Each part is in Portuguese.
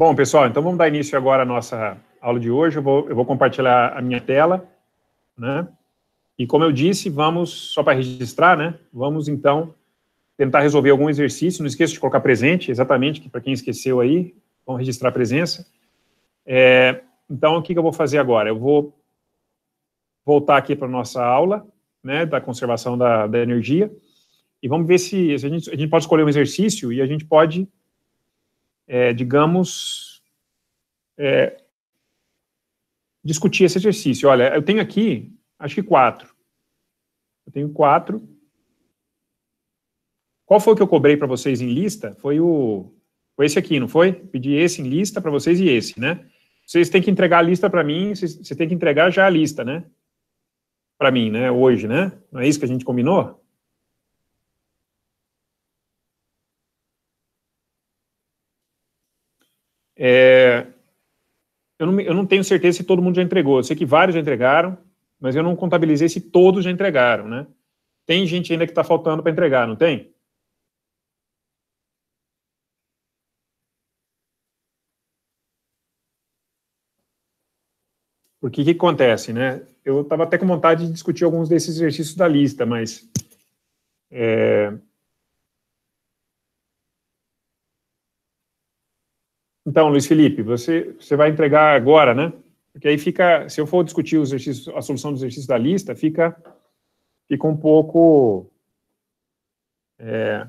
Bom, pessoal, então vamos dar início agora à nossa aula de hoje. Eu vou, eu vou compartilhar a minha tela, né? E como eu disse, vamos, só para registrar, né? Vamos então tentar resolver algum exercício. Não esqueça de colocar presente, exatamente, que para quem esqueceu aí, vamos registrar a presença. É, então, o que, que eu vou fazer agora? Eu vou voltar aqui para a nossa aula, né, da conservação da, da energia, e vamos ver se, se a, gente, a gente pode escolher um exercício e a gente pode é, digamos, é, discutir esse exercício. Olha, eu tenho aqui, acho que quatro. Eu tenho quatro. Qual foi que eu cobrei para vocês em lista? Foi o foi esse aqui, não foi? Pedi esse em lista para vocês e esse, né? Vocês têm que entregar a lista para mim, vocês, vocês têm que entregar já a lista, né? Para mim, né? Hoje, né? Não é isso que a gente combinou? É, eu, não, eu não tenho certeza se todo mundo já entregou. Eu sei que vários já entregaram, mas eu não contabilizei se todos já entregaram, né? Tem gente ainda que está faltando para entregar, não tem? Porque o que acontece, né? Eu estava até com vontade de discutir alguns desses exercícios da lista, mas é, Então, Luiz Felipe, você, você vai entregar agora, né? Porque aí fica, se eu for discutir a solução dos exercícios da lista, fica, fica um pouco é,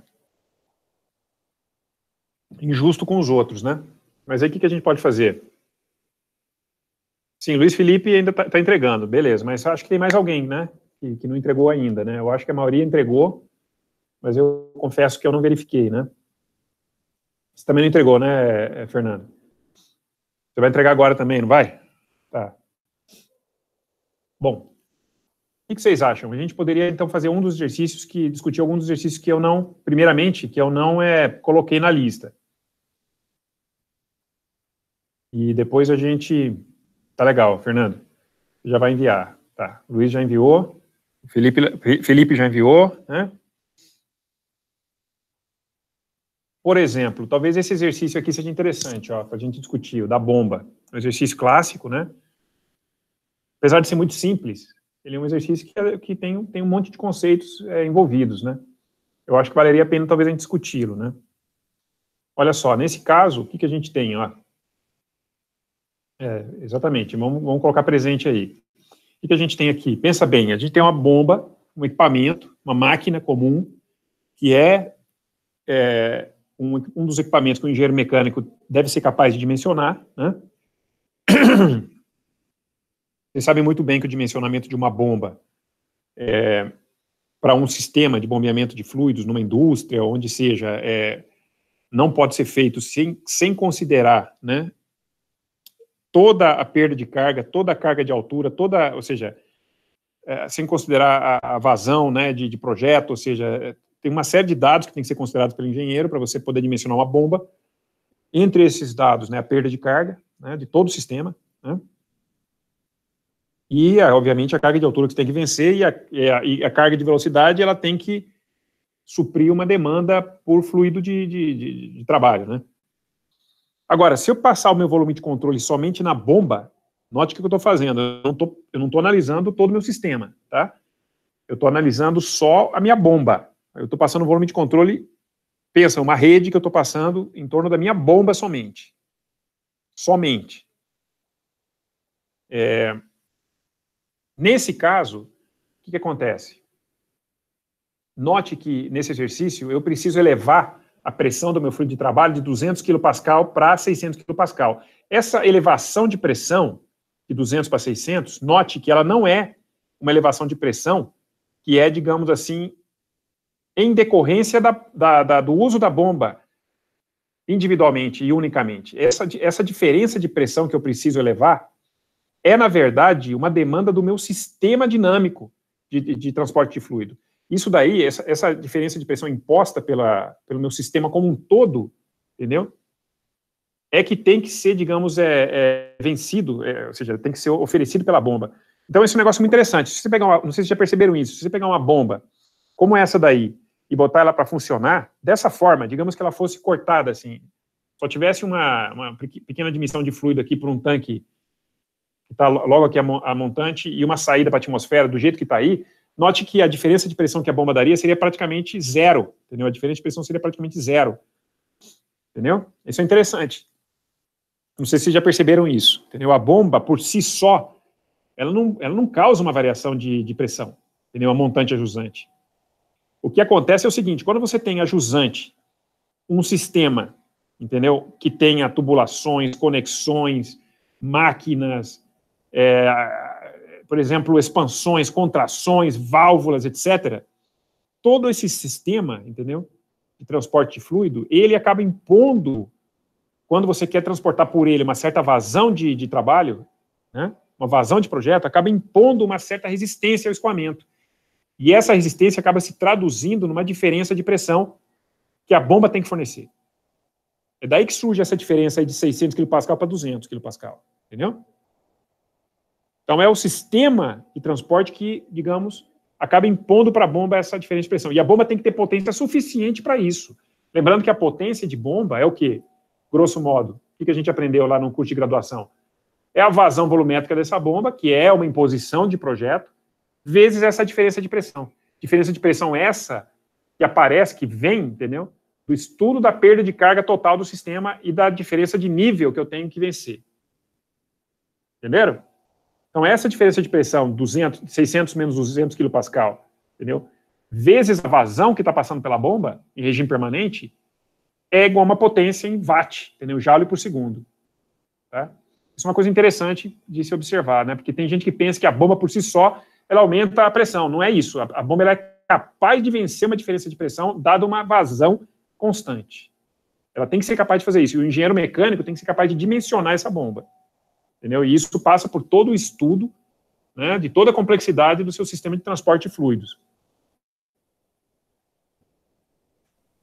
injusto com os outros, né? Mas aí o que, que a gente pode fazer? Sim, Luiz Felipe ainda está tá entregando, beleza, mas acho que tem mais alguém, né? Que, que não entregou ainda, né? Eu acho que a maioria entregou, mas eu confesso que eu não verifiquei, né? Você também não entregou, né, Fernando? Você vai entregar agora também, não vai? Tá. Bom, o que vocês acham? A gente poderia então fazer um dos exercícios que discutir algum dos exercícios que eu não, primeiramente, que eu não é, coloquei na lista. E depois a gente. Tá legal, Fernando. Já vai enviar. Tá. Luiz já enviou. Felipe, Felipe já enviou, né? Por exemplo, talvez esse exercício aqui seja interessante para a gente discutir, o da bomba. Um exercício clássico, né? Apesar de ser muito simples, ele é um exercício que, é, que tem, tem um monte de conceitos é, envolvidos, né? Eu acho que valeria a pena talvez a gente discuti-lo, né? Olha só, nesse caso, o que, que a gente tem? Ó? É, exatamente, vamos, vamos colocar presente aí. O que, que a gente tem aqui? Pensa bem, a gente tem uma bomba, um equipamento, uma máquina comum, que é, é um, um dos equipamentos que o engenheiro mecânico deve ser capaz de dimensionar, né? Vocês sabem muito bem que o dimensionamento de uma bomba é, para um sistema de bombeamento de fluidos numa indústria, onde seja, é, não pode ser feito sem, sem considerar né, toda a perda de carga, toda a carga de altura, toda, ou seja, é, sem considerar a, a vazão né, de, de projeto, ou seja, é, tem uma série de dados que tem que ser considerados pelo engenheiro para você poder dimensionar uma bomba. Entre esses dados, né, a perda de carga né, de todo o sistema, né, e, obviamente, a carga de altura que você tem que vencer e a, e a, e a carga de velocidade ela tem que suprir uma demanda por fluido de, de, de, de trabalho, né? Agora, se eu passar o meu volume de controle somente na bomba, note o que eu estou fazendo. Eu não estou analisando todo o meu sistema, tá? Eu estou analisando só a minha bomba. Eu estou passando um volume de controle, pensa, uma rede que eu estou passando em torno da minha bomba somente. Somente. É, nesse caso, o que, que acontece? Note que, nesse exercício, eu preciso elevar a pressão do meu fluido de trabalho de 200 kPa para 600 kPa. Essa elevação de pressão, de 200 para 600, note que ela não é uma elevação de pressão que é, digamos assim, em decorrência da, da, da, do uso da bomba individualmente e unicamente. Essa, essa diferença de pressão que eu preciso elevar é, na verdade, uma demanda do meu sistema dinâmico de, de, de transporte de fluido. Isso daí, essa, essa diferença de pressão imposta pela, pelo meu sistema como um todo, entendeu? É que tem que ser, digamos, é, é vencido, é, ou seja, tem que ser oferecido pela bomba. Então, esse é um negócio muito interessante. Se você pegar uma, não sei se já perceberam isso, se você pegar uma bomba como é essa daí, e botar ela para funcionar, dessa forma, digamos que ela fosse cortada assim, só tivesse uma, uma pequena admissão de fluido aqui para um tanque que está logo aqui a, montante e uma saída para a atmosfera do jeito que está aí, note que a diferença de pressão que a bomba daria seria praticamente zero, entendeu? A diferença de pressão seria praticamente zero, entendeu? Isso é interessante. Não sei se vocês já perceberam isso, entendeu? A bomba, por si só, ela não, ela não causa uma variação de, de pressão, entendeu? A montante ajusante. O que acontece é o seguinte: quando você tem a jusante, um sistema, entendeu? Que tenha tubulações, conexões, máquinas, é, por exemplo, expansões, contrações, válvulas, etc. Todo esse sistema, entendeu? De transporte de fluido, ele acaba impondo, quando você quer transportar por ele uma certa vazão de, de trabalho, né? uma vazão de projeto, acaba impondo uma certa resistência ao escoamento. E essa resistência acaba se traduzindo numa diferença de pressão que a bomba tem que fornecer. É daí que surge essa diferença de 600 kPa para 200 kPa, entendeu? Então é o sistema de transporte que, digamos, acaba impondo para a bomba essa diferença de pressão. E a bomba tem que ter potência suficiente para isso. Lembrando que a potência de bomba é o quê? Grosso modo, o que a gente aprendeu lá no curso de graduação? É a vazão volumétrica dessa bomba, que é uma imposição de projeto, vezes essa diferença de pressão. Diferença de pressão essa que aparece, que vem, entendeu? Do estudo da perda de carga total do sistema e da diferença de nível que eu tenho que vencer. Entenderam? Então, essa diferença de pressão, 200, 600 menos 200 kPa, entendeu? Vezes a vazão que está passando pela bomba, em regime permanente, é igual a uma potência em watt, entendeu? Joule por segundo. Tá? Isso é uma coisa interessante de se observar, né? Porque tem gente que pensa que a bomba por si só ela aumenta a pressão. Não é isso. A, a bomba é capaz de vencer uma diferença de pressão dada uma vazão constante. Ela tem que ser capaz de fazer isso. E o engenheiro mecânico tem que ser capaz de dimensionar essa bomba. Entendeu? E isso passa por todo o estudo né, de toda a complexidade do seu sistema de transporte de fluidos.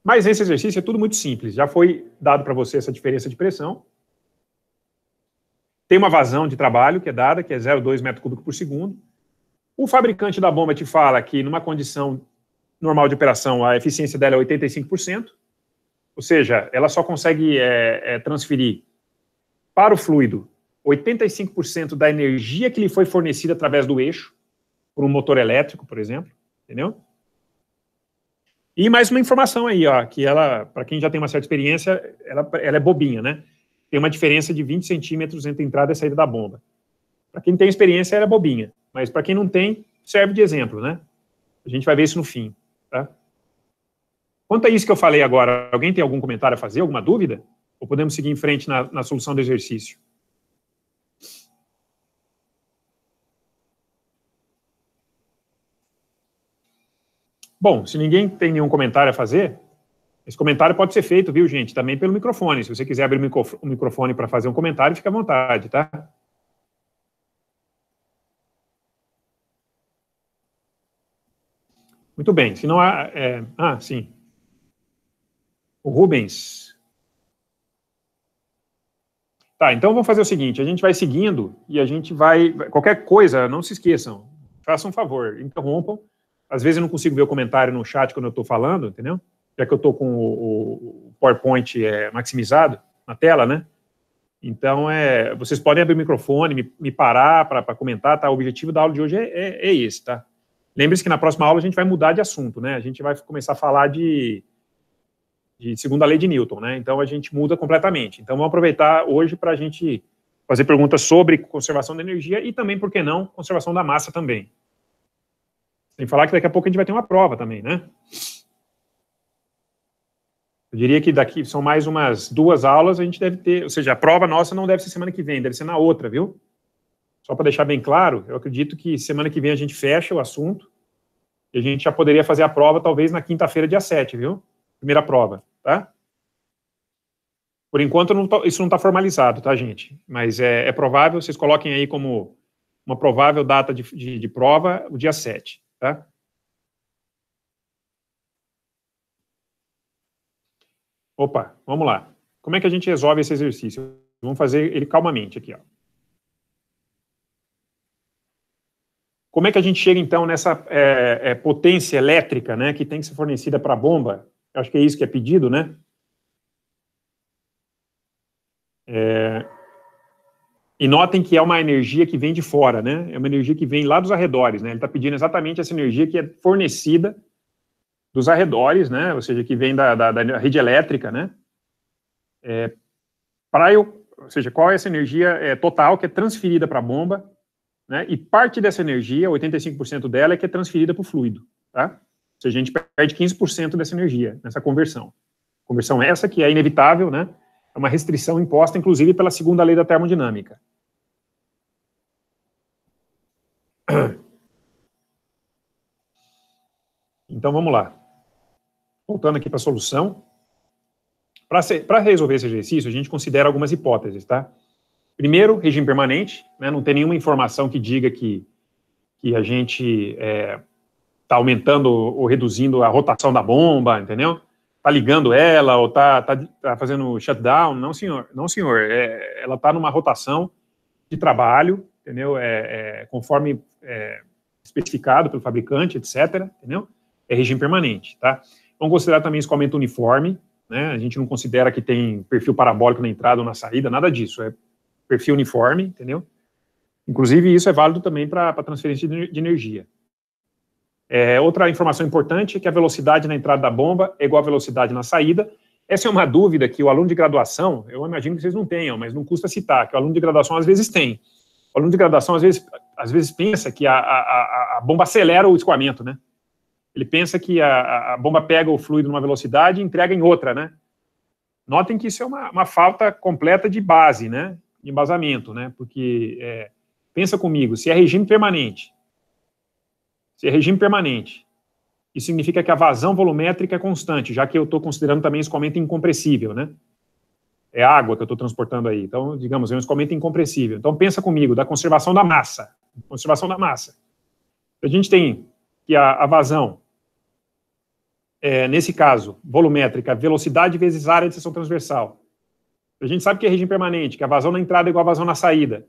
Mas esse exercício é tudo muito simples. Já foi dado para você essa diferença de pressão. Tem uma vazão de trabalho que é dada, que é 0,2 metro cúbico por segundo. O fabricante da bomba te fala que numa condição normal de operação a eficiência dela é 85%, ou seja, ela só consegue é, é, transferir para o fluido 85% da energia que lhe foi fornecida através do eixo, por um motor elétrico, por exemplo, entendeu? E mais uma informação aí, ó, que ela, para quem já tem uma certa experiência, ela, ela é bobinha, né? Tem uma diferença de 20 centímetros entre entrada e saída da bomba. Para quem tem experiência, ela é bobinha. Mas para quem não tem, serve de exemplo, né? A gente vai ver isso no fim, tá? Quanto a isso que eu falei agora, alguém tem algum comentário a fazer, alguma dúvida? Ou podemos seguir em frente na, na solução do exercício? Bom, se ninguém tem nenhum comentário a fazer, esse comentário pode ser feito, viu, gente? Também pelo microfone. Se você quiser abrir o microfone para fazer um comentário, fica à vontade, tá? Muito bem. Se não há. É... Ah, sim. O Rubens. Tá, então vamos fazer o seguinte: a gente vai seguindo e a gente vai. Qualquer coisa, não se esqueçam. Façam um favor, interrompam. Às vezes eu não consigo ver o comentário no chat quando eu estou falando, entendeu? Já que eu estou com o, PowerPoint é, maximizado na tela, né? Então, é, vocês podem abrir o microfone, me, me parar para comentar, tá? O objetivo da aula de hoje é, é, é esse, tá? Lembre-se que na próxima aula a gente vai mudar de assunto, né? A gente vai começar a falar de, de segunda lei de Newton, né? Então a gente muda completamente. Então vamos aproveitar hoje para a gente fazer perguntas sobre conservação da energia e também, por que não, conservação da massa também. Sem falar que daqui a pouco a gente vai ter uma prova também, né? Eu diria que daqui são mais umas duas aulas, a gente deve ter, ou seja, a prova nossa não deve ser semana que vem, deve ser na outra, viu? só para deixar bem claro, eu acredito que semana que vem a gente fecha o assunto e a gente já poderia fazer a prova talvez na quinta-feira, dia 7, viu? Primeira prova, tá? Por enquanto, não tô, tá, isso não está formalizado, tá, gente? Mas é, é, provável, vocês coloquem aí como uma provável data de, de, de prova, o dia 7, tá? Opa, vamos lá. Como é que a gente resolve esse exercício? Vamos fazer ele calmamente aqui, ó. Como é que a gente chega, então, nessa é, é, potência elétrica né, que tem que ser fornecida para a bomba? Eu acho que é isso que é pedido, né? É... E notem que é uma energia que vem de fora, né? É uma energia que vem lá dos arredores, né? Ele está pedindo exatamente essa energia que é fornecida dos arredores, né? Ou seja, que vem da, da, da rede elétrica, né? É, para eu, ou seja, qual é essa energia é, total que é transferida para a bomba né? E parte dessa energia, 85% dela, é que é transferida para o fluido, tá? Ou seja, a gente perde 15% dessa energia nessa conversão. Conversão essa que é inevitável, né? É uma restrição imposta, inclusive, pela segunda lei da termodinâmica. Então, vamos lá. Voltando aqui para a solução. Para resolver esse exercício, a gente considera algumas hipóteses, tá? Primeiro, regime permanente, né? não tem nenhuma informação que diga que, que a gente está é, tá aumentando ou reduzindo a rotação da bomba, entendeu? Está ligando ela ou está tá, tá fazendo shutdown. Não, senhor. Não, senhor. É, ela está numa rotação de trabalho, entendeu? É, é conforme é, especificado pelo fabricante, etc. Entendeu? É regime permanente, tá? Vamos considerar também escoamento uniforme, né? A gente não considera que tem perfil parabólico na entrada ou na saída, nada disso. É perfil uniforme, entendeu? Inclusive, isso é válido também para transferência de, de energia. É, outra informação importante é que a velocidade na entrada da bomba é igual à velocidade na saída. Essa é uma dúvida que o aluno de graduação, eu imagino que vocês não tenham, mas não custa citar, que o aluno de graduação às vezes tem. O aluno de graduação às vezes, às vezes pensa que a, a, a bomba acelera o escoamento, né? Ele pensa que a, a bomba pega o fluido numa velocidade e entrega em outra, né? Notem que isso é uma, uma falta completa de base, né? embasamento, né? Porque é, pensa comigo, se é regime permanente, se é regime permanente, isso significa que a vazão volumétrica é constante, já que eu estou considerando também escoamento incompressível, né? É água que eu estou transportando aí. Então, digamos, é um escoamento incompressível. Então, pensa comigo, da conservação da massa. Conservação da massa. A gente tem que a, a vazão, é, nesse caso, volumétrica, velocidade vezes área de seção transversal, a gente sabe que é regime permanente, que a vazão na entrada é igual a vazão na saída.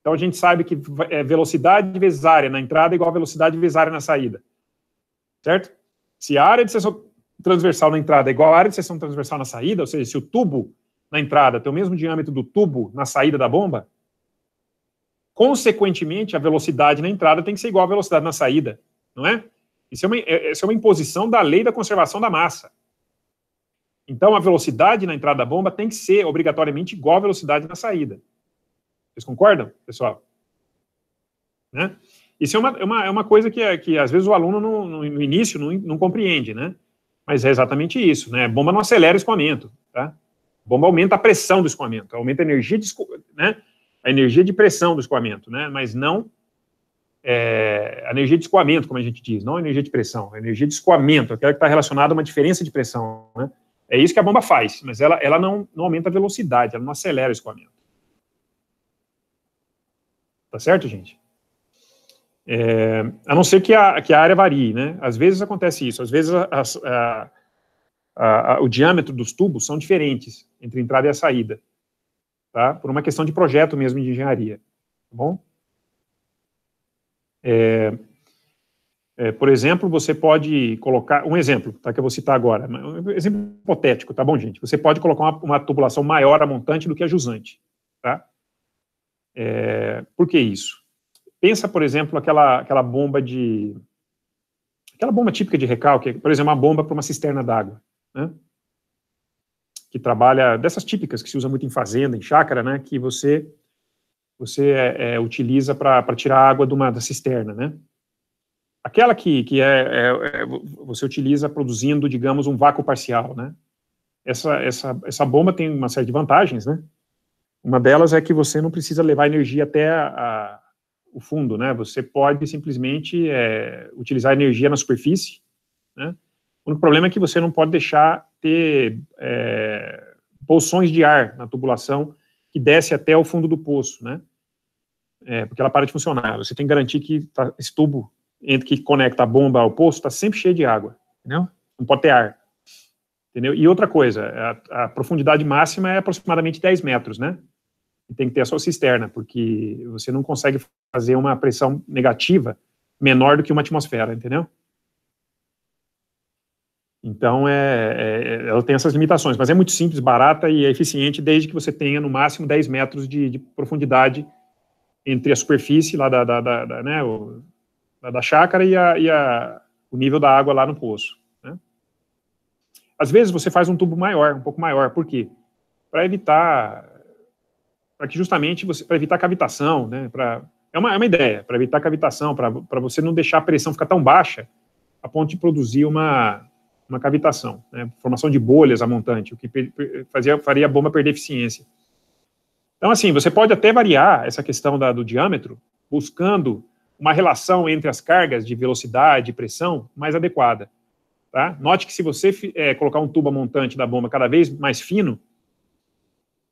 Então a gente sabe que é velocidade vezes área na entrada é igual a velocidade vezes área na saída. Certo? Se a área de seção transversal na entrada é igual à área de seção transversal na saída, ou seja, se o tubo na entrada tem o mesmo diâmetro do tubo na saída da bomba, consequentemente a velocidade na entrada tem que ser igual à velocidade na saída, não é? Isso é uma, isso é, é uma imposição da lei da conservação da massa. Então, a velocidade na entrada da bomba tem que ser obrigatoriamente igual à velocidade na saída. Vocês concordam, pessoal? Né? Isso é uma, é uma, é uma coisa que, é, que, às vezes, o aluno, no, no, início, não, não compreende, né? Mas é exatamente isso, né? bomba não acelera o escoamento, tá? bomba aumenta a pressão do escoamento, aumenta a energia de, né? a energia de pressão do escoamento, né? Mas não é, a energia de escoamento, como a gente diz, não a energia de pressão, a energia de escoamento, aquela que está relacionada a uma diferença de pressão, né? É isso que a bomba faz, mas ela, ela não, não aumenta a velocidade, ela não acelera o escoamento. Tá certo, gente? É, a não ser que a, que a área varie, né? Às vezes acontece isso, às vezes a, a, a, o diâmetro dos tubos são diferentes entre a entrada e a saída, tá? Por uma questão de projeto mesmo de engenharia, tá bom? É, é, por exemplo, você pode colocar. Um exemplo tá, que eu vou citar agora, um exemplo hipotético, tá bom, gente? Você pode colocar uma, uma tubulação maior a montante do que a jusante. Tá? É, por que isso? Pensa, por exemplo, aquela, aquela bomba de. Aquela bomba típica de recalque, por exemplo, uma bomba para uma cisterna d'água, né? Que trabalha dessas típicas que se usa muito em fazenda, em chácara, né? Que você você é, é utiliza para tirar água de uma, da cisterna, né? aquela que, que é, é, é você utiliza produzindo, digamos, um vácuo parcial, né? Essa, essa, essa bomba tem uma série de vantagens, né? Uma delas é que você não precisa levar energia até a, a, o fundo, né? Você pode simplesmente é, utilizar energia na superfície, né? O problema é que você não pode deixar ter é, de ar na tubulação que desce até o fundo do poço, né? É, porque ela para de funcionar. Você tem que garantir que tá, esse tubo entre que conecta a bomba ao poço está sempre cheio de água, entendeu? Não pode ter ar. Entendeu? E outra coisa, a, a profundidade máxima é aproximadamente 10 metros, né? E tem que ter a sua cisterna, porque você não consegue fazer uma pressão negativa menor do que uma atmosfera, entendeu? Então, é, é, é ela tem essas limitações, mas é muito simples, barata e é eficiente, desde que você tenha no máximo 10 metros de, de profundidade entre a superfície lá da, da, da, da né, o, né, da chácara e, a, e a, o nível da água lá no poço. Né? Às vezes você faz um tubo maior, um pouco maior, por quê? Para evitar, para que justamente você, para evitar cavitação, né? Pra, é, uma, é uma ideia, para evitar cavitação, para você não deixar a pressão ficar tão baixa a ponto de produzir uma, uma cavitação, né? formação de bolhas a montante, o que fazia, faria a bomba perder eficiência. Então, assim, você pode até variar essa questão da, do diâmetro, buscando uma relação entre as cargas de velocidade e pressão mais adequada. Tá? Note que se você é, colocar um tubo montante da bomba cada vez mais fino,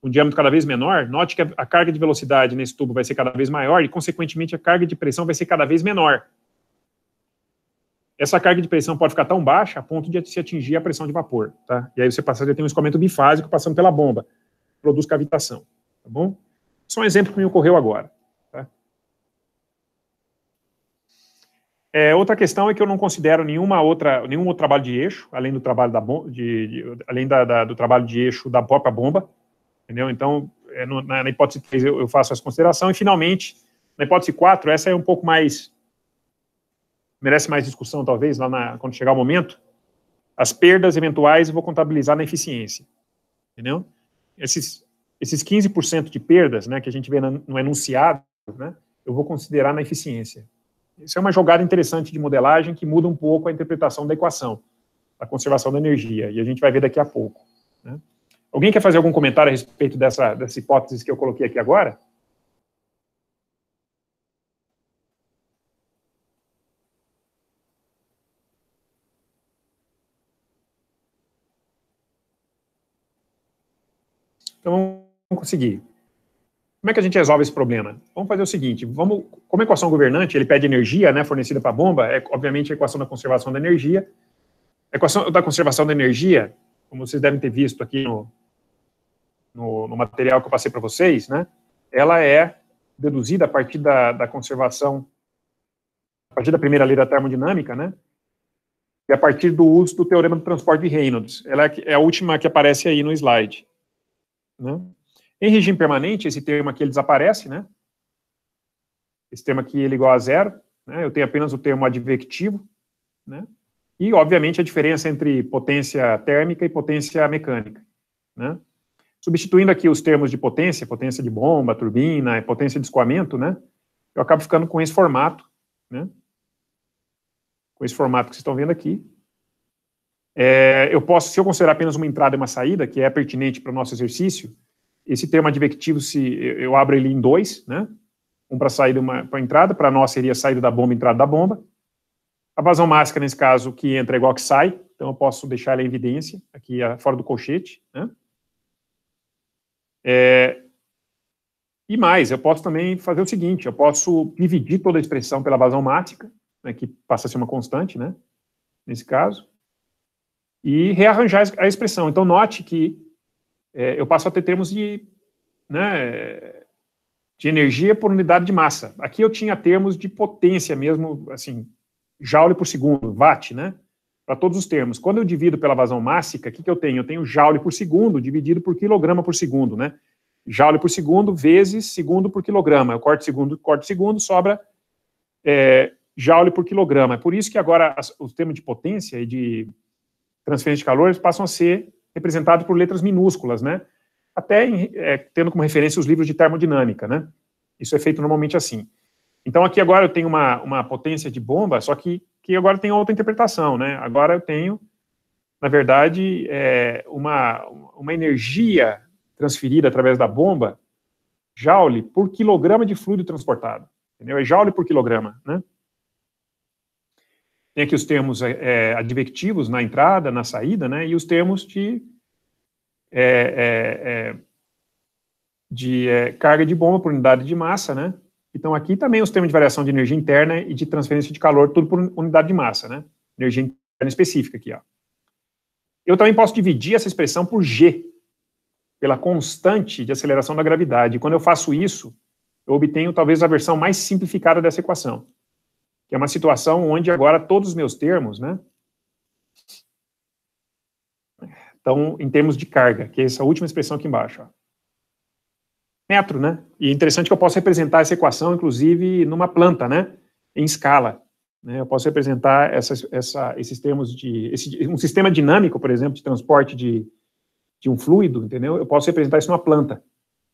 um diâmetro cada vez menor, note que a carga de velocidade nesse tubo vai ser cada vez maior e, consequentemente, a carga de pressão vai ser cada vez menor. Essa carga de pressão pode ficar tão baixa a ponto de se atingir a pressão de vapor, tá? E aí você passa a ter um escoamento bifásico passando pela bomba, produz cavitação, tá bom? Só um exemplo que me ocorreu agora. É, outra questão é que eu não considero nenhuma outra, nenhum outro trabalho de eixo, além do trabalho da de, de, além da, da, do trabalho de eixo da própria bomba, entendeu? Então, é no, na, na, hipótese 3 eu, eu, faço essa consideração, e finalmente, na hipótese 4, essa é um pouco mais, merece mais discussão talvez, lá na, quando chegar o momento, as perdas eventuais eu vou contabilizar na eficiência, entendeu? Esses, esses 15% de perdas, né, que a gente vê no enunciado, né, eu vou considerar na eficiência, isso é uma jogada interessante de modelagem que muda um pouco a interpretação da equação da conservação da energia, e a gente vai ver daqui a pouco. Né? Alguém quer fazer algum comentário a respeito dessa, dessa hipótese que eu coloquei aqui agora? Então, vamos conseguir. Como é que a gente resolve esse problema? Vamos fazer o seguinte, vamos, como equação governante, ele pede energia né, fornecida para a bomba, é obviamente a equação da conservação da energia. A equação da conservação da energia, como vocês devem ter visto aqui no, no, no material que eu passei para vocês, né, ela é deduzida a partir da, da conservação, a partir da primeira lei da termodinâmica, né, e a partir do uso do teorema do transporte de Reynolds. Ela é a é última que aparece aí no slide. Né? Em regime permanente, esse termo aqui ele desaparece, né? Esse termo aqui ele é igual a zero, né? Eu tenho apenas o termo advectivo, né? E, obviamente, a diferença entre potência térmica e potência mecânica, né? Substituindo aqui os termos de potência, potência de bomba, turbina, potência de escoamento, né? Eu acabo ficando com esse formato, né? Com esse formato que vocês estão vendo aqui, é, eu posso, se eu considerar apenas uma entrada e uma saída, que é pertinente para o nosso exercício, esse termo advectivo, se eu abro ele em dois, né? Um para saída, uma para entrada. Para nós seria saída da bomba, entrada da bomba. A vazão máscara, nesse caso, que entra é igual que sai. Então, eu posso deixar ela em evidência, aqui ah, fora do colchete, né? É, e mais, eu posso também fazer o seguinte, eu posso dividir toda a expressão pela vazão mática, né, que passa a ser uma constante, né, nesse caso, e rearranjar a expressão. Então, note que é, eu passo a ter termos de, né, de energia por unidade de massa. Aqui eu tinha termos de potência mesmo, assim, joule por segundo, watt, né? Para todos os termos. Quando eu divido pela vazão mássica, o que, que eu tenho? Eu tenho joule por segundo dividido por quilograma por segundo, né? Joule por segundo vezes segundo por quilograma. Eu corto segundo, corto segundo, sobra é, joule por quilograma. É por isso que agora as, o termo de potência e de transferência de calor passam a ser representado por letras minúsculas, né? Até em, é, tendo como referência os livros de termodinâmica, né? Isso é feito normalmente assim. Então, aqui agora eu tenho uma, uma potência de bomba, só que, que agora tem outra interpretação, né? Agora eu tenho, na verdade, é, uma, uma energia transferida através da bomba, joule por quilograma de fluido transportado. Entendeu? É joule por quilograma, né? Tem aqui os termos é, é na entrada, na saída, né? E os termos de, é, é, é de é, carga de bomba por unidade de massa, né? Então, aqui também os termos de variação de energia interna e de transferência de calor, tudo por unidade de massa, né? Energia interna específica aqui, ó. Eu também posso dividir essa expressão por G, pela constante de aceleração da gravidade. E quando eu faço isso, eu obtenho talvez a versão mais simplificada dessa equação que é uma situação onde agora todos os meus termos, né, estão em termos de carga, que é essa última expressão aqui embaixo. Ó. Metro, né? E é interessante que eu posso representar essa equação, inclusive, numa planta, né, em escala. Né? Eu posso representar essa, essa, esses termos de... Esse, um sistema dinâmico, por exemplo, de transporte de, de um fluido, entendeu? Eu posso representar isso numa planta,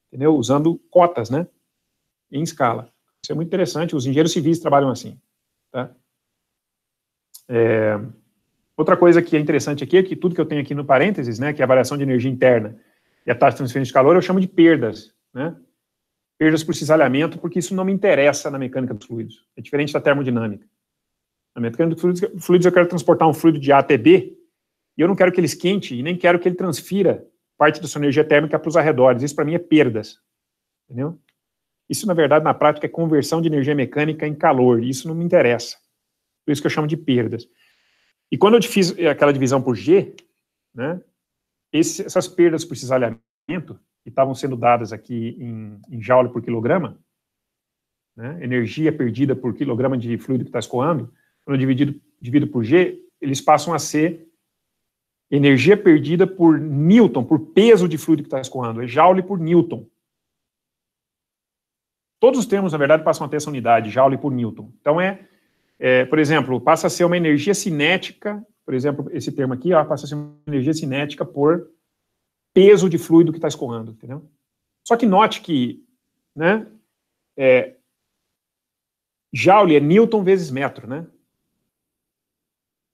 entendeu? Usando cotas, né? Em escala. Isso é muito interessante. Os engenheiros civis trabalham assim. Tá? É, outra coisa que é interessante aqui é que tudo que eu tenho aqui no parênteses, né, que é a variação de energia interna e a taxa de transferência de calor, eu chamo de perdas. Né? Perdas por cisalhamento, porque isso não me interessa na mecânica dos fluidos. É diferente da termodinâmica. Na mecânica dos fluidos, fluidos eu quero transportar um fluido de A até B, e eu não quero que ele esquente e nem quero que ele transfira parte da sua energia térmica para os arredores. Isso para mim é perdas. Entendeu? Isso, na verdade, na prática, é conversão de energia mecânica em calor. Isso não me interessa. Por isso que eu chamo de perdas. E quando eu fiz aquela divisão por G, né, esse, essas perdas por cisalhamento, que estavam sendo dadas aqui em, em joule por quilograma, né, energia perdida por quilograma de fluido que está escoando, quando eu dividido, divido por G, eles passam a ser energia perdida por Newton, por peso de fluido que está escoando, é joule por Newton. Todos os termos, na verdade, passam a ter essa unidade, Joule por Newton. Então, é, é, por exemplo, passa a ser uma energia cinética, por exemplo, esse termo aqui, ó, passa a ser uma energia cinética por peso de fluido que está escorrendo, entendeu? Só que note que, né, é, Joule é Newton vezes metro, né?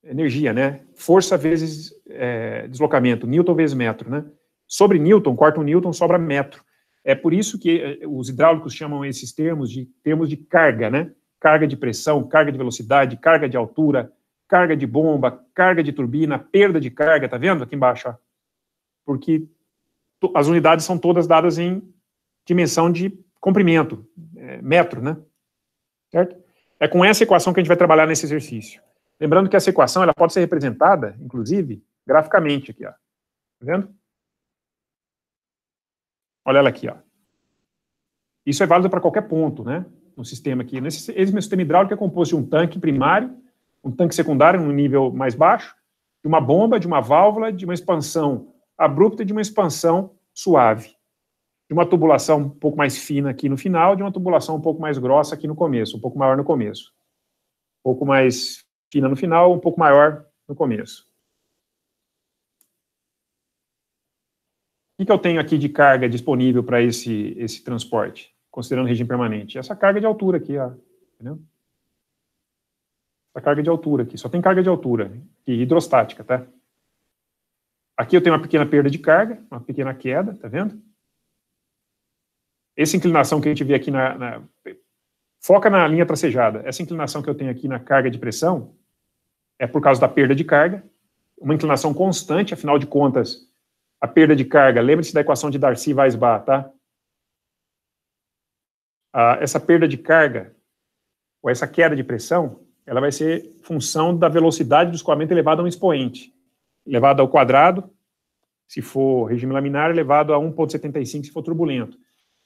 Energia, né? Força vezes é, deslocamento, Newton vezes metro, né? Sobre Newton, corta um Newton, sobra metro. É por isso que eh, os hidráulicos chamam esses termos de termos de carga, né? Carga de pressão, carga de velocidade, carga de altura, carga de bomba, carga de turbina, perda de carga, tá vendo aqui embaixo? Ó? Porque as unidades são todas dadas em dimensão de comprimento, é, metro, né? Certo? É com essa equação que a gente vai trabalhar nesse exercício. Lembrando que essa equação ela pode ser representada, inclusive, graficamente aqui, ó. Tá vendo? Olha ela aqui, ó. Isso é válido para qualquer ponto, né? No sistema aqui. Nesse, esse meu sistema hidráulico é composto de um tanque primário, um tanque secundário no nível mais baixo, de uma bomba, de uma válvula, de uma expansão abrupta e de uma expansão suave. De uma tubulação um pouco mais fina aqui no final, de uma tubulação um pouco mais grossa aqui no começo, um pouco maior no começo. Um pouco mais fina no final, um pouco maior no começo. O que eu tenho aqui de carga disponível para esse, esse transporte, considerando regime permanente? Essa carga de altura aqui, ó, entendeu? Essa carga de altura aqui. Só tem carga de altura e hidrostática, tá? Aqui eu tenho uma pequena perda de carga, uma pequena queda, tá vendo? Essa inclinação que a gente vê aqui na, na foca na linha tracejada. Essa inclinação que eu tenho aqui na carga de pressão é por causa da perda de carga, uma inclinação constante, afinal de contas, a perda de carga. Lembre-se da equação de Darcy-Weisbach, tá? Ah, essa perda de carga, ou essa queda de pressão, ela vai ser função da velocidade do escoamento elevado a um expoente. Elevado ao quadrado, se for regime laminar, elevado a 1,75 se for turbulento.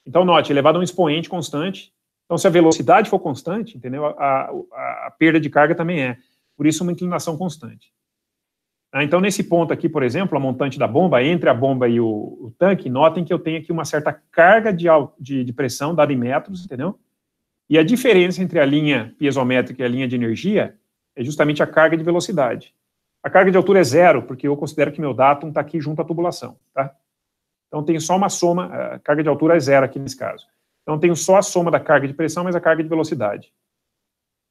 Então, note, elevado a um expoente constante. Então, se a velocidade for constante, entendeu? A, a, a perda de carga também é. Por isso, uma inclinação constante. Ah, então, nesse ponto aqui, por exemplo, a montante da bomba, entre a bomba e o, o tanque, notem que eu tenho aqui uma certa carga de, de, de, pressão dada em metros, entendeu? E a diferença entre a linha piezométrica e a linha de energia é justamente a carga de velocidade. A carga de altura é zero, porque eu considero que meu datum está aqui junto à tubulação, tá? Então, tenho só uma soma, a carga de altura é zero aqui nesse caso. Então, tenho só a soma da carga de pressão, mas a carga de velocidade.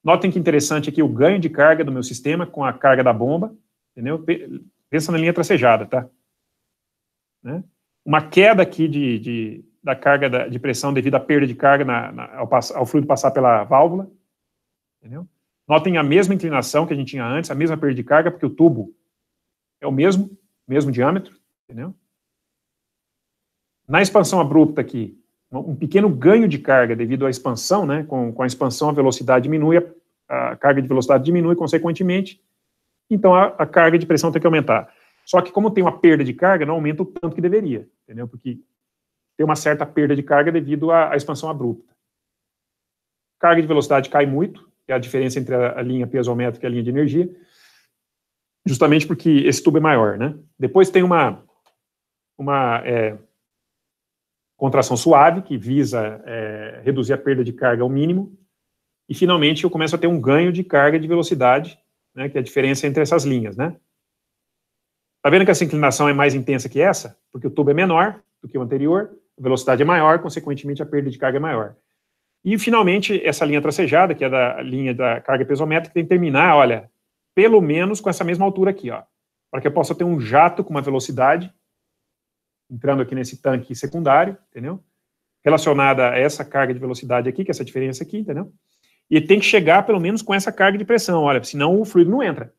Notem que interessante aqui o ganho de carga do meu sistema com a carga da bomba, Entendeu? Pensa na linha tracejada, tá? Né? Uma queda aqui de, de da carga da, de pressão devido à perda de carga na, na, ao, pass, ao, fluido passar pela válvula. Entendeu? Notem a mesma inclinação que a gente tinha antes, a mesma perda de carga, porque o tubo é o mesmo, mesmo diâmetro. Entendeu? Na expansão abrupta aqui, um pequeno ganho de carga devido à expansão, né? com, com a expansão a velocidade diminui, a, a carga de velocidade diminui, consequentemente, então a, a, carga de pressão tem que aumentar. Só que como tem uma perda de carga, não aumenta o tanto que deveria, entendeu? Porque tem uma certa perda de carga devido à, à expansão abrupta. Carga de velocidade cai muito, é a diferença entre a, a linha peso e a linha de energia, justamente porque esse tubo é maior, né? Depois tem uma, uma é, contração suave, que visa é, reduzir a perda de carga ao mínimo, e finalmente eu começo a ter um ganho de carga de velocidade né, que é a diferença entre essas linhas, né? Tá vendo que essa inclinação é mais intensa que essa? Porque o tubo é menor do que o anterior, a velocidade é maior, consequentemente a perda de carga é maior. E, finalmente, essa linha tracejada, que é da linha da carga pesométrica, tem que terminar, olha, pelo menos com essa mesma altura aqui, ó. Para que eu possa ter um jato com uma velocidade, entrando aqui nesse tanque secundário, entendeu? Relacionada a essa carga de velocidade aqui, que é essa diferença aqui, entendeu? E ele tem que chegar, pelo menos, com essa carga de pressão. Olha, senão o fluido não entra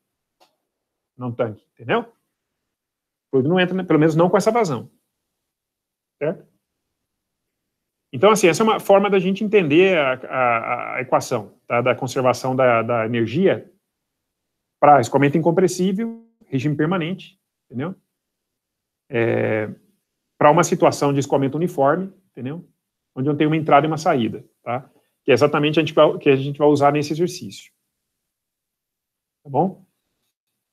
no tanque, entendeu? O fluido não entra, pelo menos não com essa vazão. Certo? Então, assim, essa é uma forma da gente entender a, a, a equação tá? da conservação da, da energia para escoamento incompressível, regime permanente, entendeu? É, para uma situação de escoamento uniforme, entendeu? Onde eu tenho uma entrada e uma saída, tá? que é exatamente a gente vai, que a gente vai usar nesse exercício. Tá bom?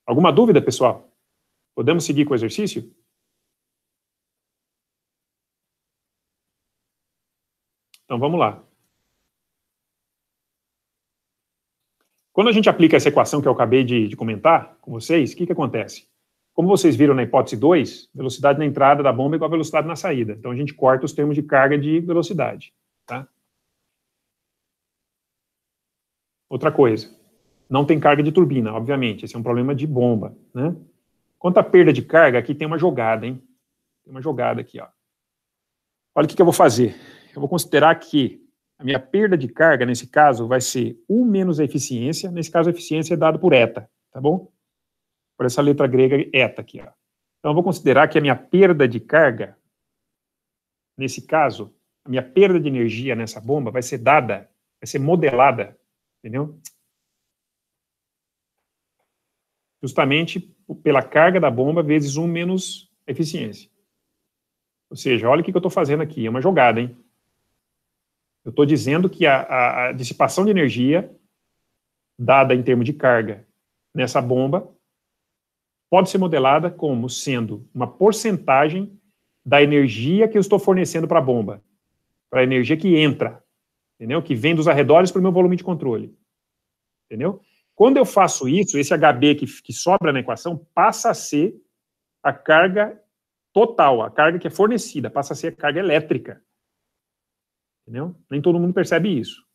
Alguma dúvida, pessoal? Podemos seguir com o exercício? Então vamos lá. Quando a gente aplica essa equação que eu acabei de, de comentar com vocês, o que, que acontece? Como vocês viram na hipótese 2, velocidade na entrada da bomba é igual a velocidade na saída. Então a gente corta os termos de carga de velocidade. Tá? Outra coisa, não tem carga de turbina, obviamente, esse é um problema de bomba, né? Quanto à perda de carga, aqui tem uma jogada, hein? Tem uma jogada aqui, ó. Olha o que, que eu vou fazer. Eu vou considerar que a minha perda de carga, nesse caso, vai ser u menos a eficiência, nesse caso a eficiência é dada por eta, tá bom? Por essa letra grega eta aqui, ó. Então, eu vou considerar que a minha perda de carga, nesse caso, a minha perda de energia nessa bomba vai ser dada, vai ser modelada Entendeu? Justamente pela carga da bomba vezes 1 menos eficiência. Ou seja, olha o que eu estou fazendo aqui, é uma jogada, hein? Eu estou dizendo que a, a, a dissipação de energia, dada em termos de carga nessa bomba, pode ser modelada como sendo uma porcentagem da energia que eu estou fornecendo para a bomba, para a energia que entra entendeu? Que vem dos arredores para o meu volume de controle, entendeu? Quando eu faço isso, esse HB que, que sobra na equação passa a ser a carga total, a carga que é fornecida, passa a ser a carga elétrica, entendeu? Nem todo mundo percebe isso.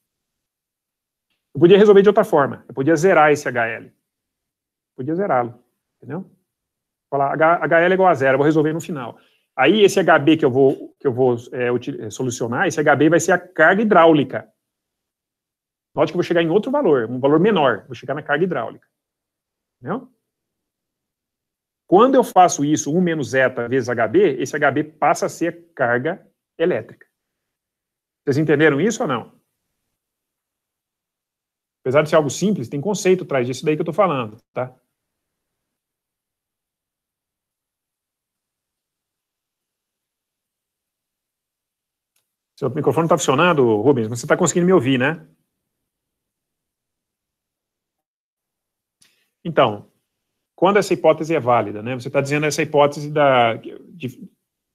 Eu podia resolver de outra forma, eu podia zerar esse HL, podia zerá-lo, entendeu? Falar HL é igual a zero, eu vou resolver no final. Aí esse HB que eu vou, que eu vou é, é solucionar, esse HB vai ser a carga hidráulica. Note que eu vou chegar em outro valor, um valor menor, vou chegar na carga hidráulica. Entendeu? Quando eu faço isso, 1 menos zeta vezes HB, esse HB passa a ser carga elétrica. Vocês entenderam isso ou não? Apesar de ser algo simples, tem conceito atrás disso daí que eu estou falando, tá? Seu microfone está funcionando, Rubens, mas você está conseguindo me ouvir, né? Então, quando essa hipótese é válida, né? Você está dizendo essa hipótese da. De,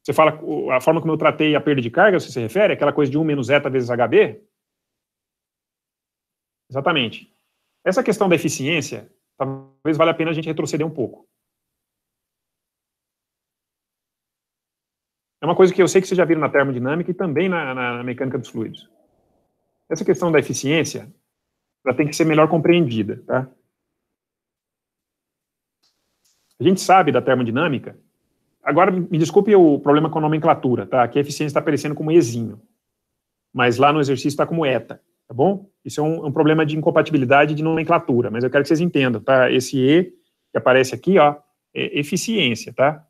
você fala a forma como eu tratei a perda de carga, você se refere? Aquela coisa de 1 menos eta vezes HB? Exatamente. Essa questão da eficiência, talvez valha a pena a gente retroceder um pouco. É uma coisa que eu sei que vocês já viram na termodinâmica e também na, na mecânica dos fluidos. Essa questão da eficiência, ela tem que ser melhor compreendida, tá? A gente sabe da termodinâmica. Agora, me desculpe o problema com a nomenclatura, tá? Aqui a eficiência está aparecendo como Ezinho, mas lá no exercício está como eta, tá bom? Isso é um, é um, problema de incompatibilidade de nomenclatura, mas eu quero que vocês entendam, tá? Esse E que aparece aqui, ó, é eficiência, tá?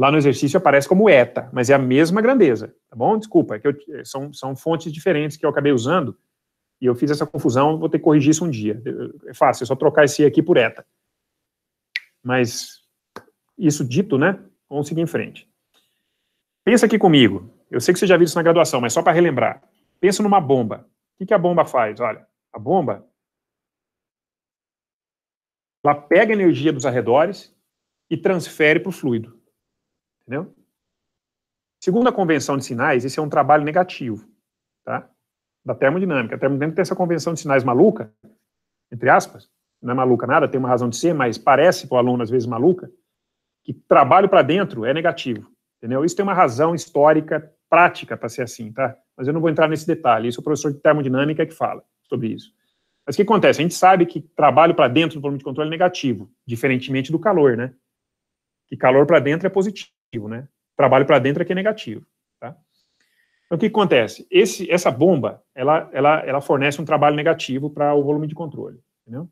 Lá no exercício aparece como eta, mas é a mesma grandeza, tá bom? Desculpa, é que eu, eh, são, são fontes diferentes que eu acabei usando e eu fiz essa confusão, vou ter que corrigir isso um dia. É fácil, é só trocar esse aqui por eta. Mas isso dito, né? Vamos seguir em frente. Pensa aqui comigo. Eu sei que você já viu isso na graduação, mas só para relembrar. Pensa numa bomba. O que a bomba faz? Olha, a bomba ela pega a energia dos arredores e transfere para o fluido. Entendeu? Segundo a convenção de sinais, esse é um trabalho negativo, tá? Da termodinâmica. A termodinâmica tem essa convenção de sinais maluca, entre aspas, não é maluca nada, tem uma razão de ser, mas parece para o aluno às vezes maluca, que trabalho para dentro é negativo, entendeu? Isso tem uma razão histórica, prática para ser assim, tá? Mas eu não vou entrar nesse detalhe, isso é o professor de termodinâmica é que fala sobre isso. Mas o que acontece? A gente sabe que trabalho para dentro do volume de controle é negativo, diferentemente do calor, né? Que calor para dentro é positivo né? Trabalho para dentro aqui é, é negativo, tá? Então, o que acontece? Esse, essa bomba, ela, ela, ela fornece um trabalho negativo para o volume de controle, entendeu?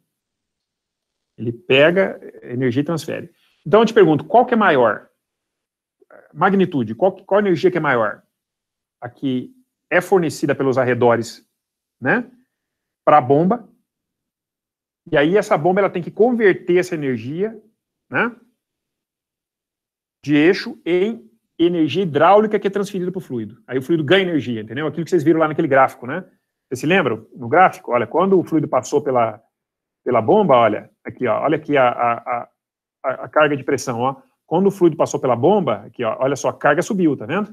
Ele pega energia e transfere. Então, eu te pergunto, qual que é maior? Magnitude, qual, qual energia que é maior? A que é fornecida pelos arredores, né? Para a bomba. E aí, essa bomba, ela tem que converter essa energia, né? de eixo em energia hidráulica que é transferida para o fluido. Aí o fluido ganha energia, entendeu? Aquilo que vocês viram lá naquele gráfico, né? Vocês se lembram no gráfico? Olha, quando o fluido passou pela, pela bomba, olha, aqui, ó, olha aqui a, a, a, a carga de pressão, ó. Quando o fluido passou pela bomba, aqui, ó, olha só, a carga subiu, tá vendo?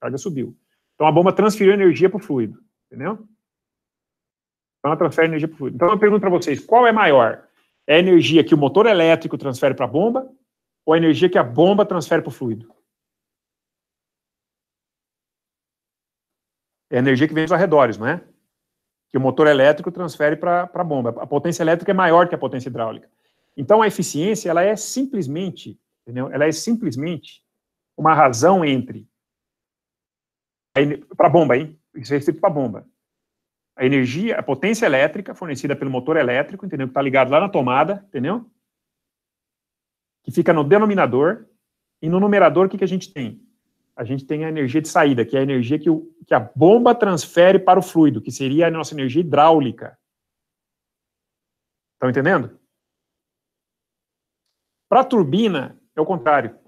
A carga subiu. Então a bomba transferiu energia para o fluido, entendeu? Então ela transfere energia para o fluido. Então eu pergunto para vocês, qual é maior? É a energia que o motor elétrico transfere para a bomba ou a energia que a bomba transfere para o fluido? É a energia que vem dos arredores, não é? Que o motor elétrico transfere para a bomba. A potência elétrica é maior que a potência hidráulica. Então a eficiência ela é simplesmente, entendeu? Ela é simplesmente uma razão entre para bomba, hein? Isso é restrito para bomba. A energia, a potência elétrica fornecida pelo motor elétrico, entendeu? Que está ligado lá na tomada, entendeu? que fica no denominador, e no numerador o que, que a gente tem? A gente tem a energia de saída, que é a energia que, o, que a bomba transfere para o fluido, que seria a nossa energia hidráulica. Estão entendendo? Para a turbina, é o contrário.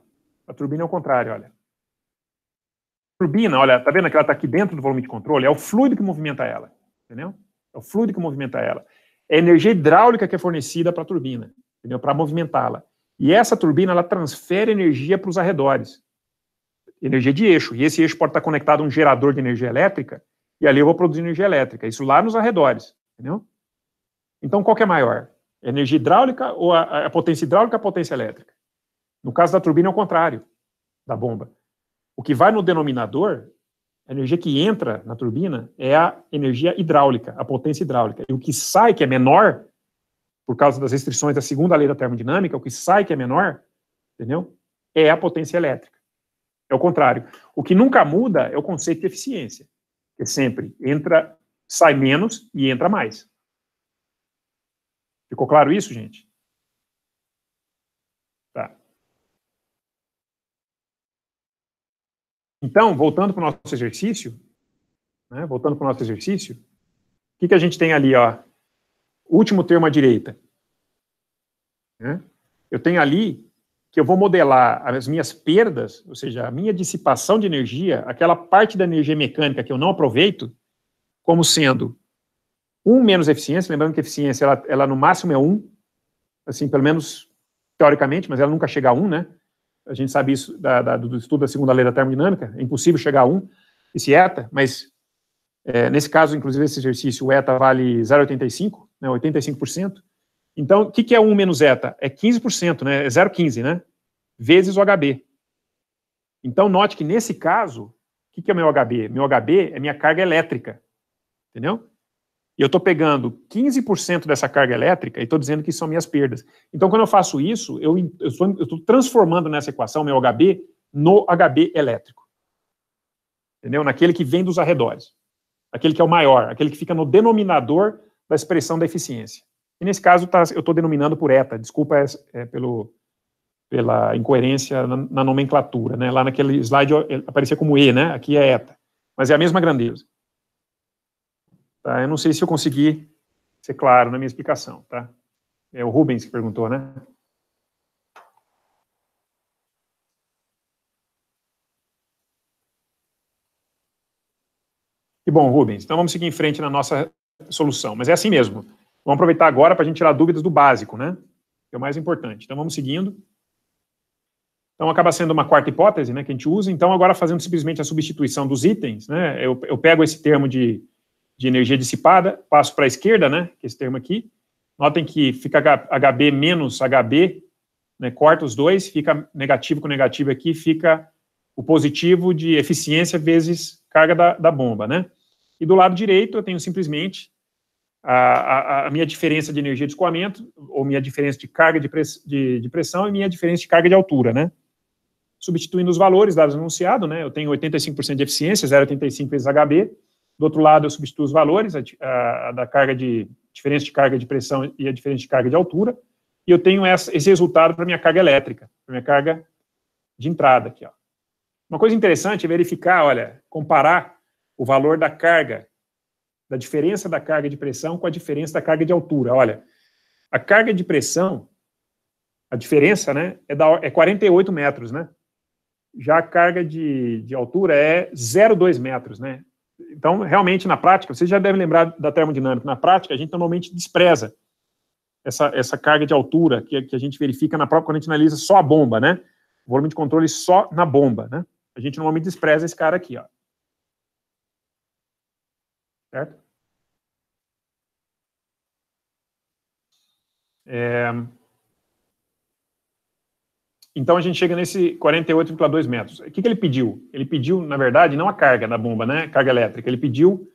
A turbina é o contrário, olha. A turbina, olha, tá vendo que ela está aqui dentro do volume de controle? É o fluido que movimenta ela, entendeu? É o fluido que movimenta ela. É a energia hidráulica que é fornecida para a turbina, entendeu? Para movimentá-la. E essa turbina ela transfere energia para os arredores, energia de eixo. E esse eixo pode estar conectado a um gerador de energia elétrica, e ali eu vou produzir energia elétrica. Isso lá nos arredores, entendeu? Então, qual que é maior? Energia hidráulica ou a, a potência hidráulica ou a potência elétrica? No caso da turbina, é o contrário da bomba. O que vai no denominador, a energia que entra na turbina, é a energia hidráulica, a potência hidráulica. E o que sai, que é menor, por causa das restrições da segunda lei da termodinâmica, o que sai que é menor, entendeu? É a potência elétrica. É o contrário. O que nunca muda é o conceito de eficiência, que sempre entra, sai menos e entra mais. Ficou claro isso, gente? Tá. Então, voltando para o nosso exercício, né, voltando para o nosso exercício, o que, que a gente tem ali, ó, último termo à direita. Né? Eu tenho ali que eu vou modelar as minhas perdas, ou seja, a minha dissipação de energia, aquela parte da energia mecânica que eu não aproveito, como sendo 1 menos eficiência, lembrando que eficiência, ela, ela no máximo é 1, assim, pelo menos teoricamente, mas ela nunca chega a 1, né? A gente sabe isso da, da, do estudo da segunda lei da termodinâmica, é impossível chegar a 1, esse eta, mas é, nesse caso, inclusive, esse exercício, o eta vale 0,85, né, 85%. Então, o que, que é 1 menos eta? É 15%, né? É 0,15, né? Vezes o HB. Então, note que nesse caso, o que, que é o meu HB? Meu HB é minha carga elétrica, entendeu? E eu estou pegando 15% dessa carga elétrica e estou dizendo que são minhas perdas. Então, quando eu faço isso, eu estou transformando nessa equação, meu HB, no HB elétrico. Entendeu? Naquele que vem dos arredores. Aquele que é o maior, aquele que fica no denominador da expressão da eficiência. E nesse caso tá, eu estou denominando por eta, desculpa é, é, pelo, pela incoerência na, na nomenclatura. Né? Lá naquele slide aparecia como E, né? aqui é eta, mas é a mesma grandeza. Tá? Eu não sei se eu consegui ser claro na minha explicação. Tá? É o Rubens que perguntou, né? E bom, Rubens, então vamos seguir em frente na nossa solução, mas é assim mesmo. Vamos aproveitar agora para a gente tirar dúvidas do básico, né? Que é o mais importante. Então vamos seguindo. Então acaba sendo uma quarta hipótese, né, que a gente usa. Então agora fazendo simplesmente a substituição dos itens, né? Eu, eu pego esse termo de, de energia dissipada, passo para a esquerda, né? É esse termo aqui. Notem que fica HB menos HB, né, corta os dois, fica negativo com negativo aqui, fica o positivo de eficiência vezes carga da, da bomba, né? E do lado direito, eu tenho simplesmente a, a, a minha diferença de energia de escoamento, ou minha diferença de carga de, press, de, de, pressão e minha diferença de carga de altura, né? Substituindo os valores dados no enunciado, né? Eu tenho 85% de eficiência, 0,85 vezes HB. Do outro lado, eu substituo os valores, a, a, da carga de diferença de carga de pressão e a diferença de carga de altura, e eu tenho essa, esse resultado para minha carga elétrica, para minha carga de entrada aqui, ó. Uma coisa interessante é verificar, olha, comparar o valor da carga, da diferença da carga de pressão com a diferença da carga de altura. Olha, a carga de pressão, a diferença, né, é, da, é 48 metros, né? Já a carga de, de altura é 0,2 metros, né? Então, realmente, na prática, vocês já devem lembrar da termodinâmica, na prática, a gente normalmente despreza essa, essa carga de altura que, que a gente verifica na própria, quando a gente analisa só a bomba, né? O volume de controle só na bomba, né? A gente normalmente despreza esse cara aqui, ó. Certo? É... Então a gente chega nesse 48,2 metros. O que, que ele pediu? Ele pediu, na verdade, não a carga da bomba, né? Carga elétrica. Ele pediu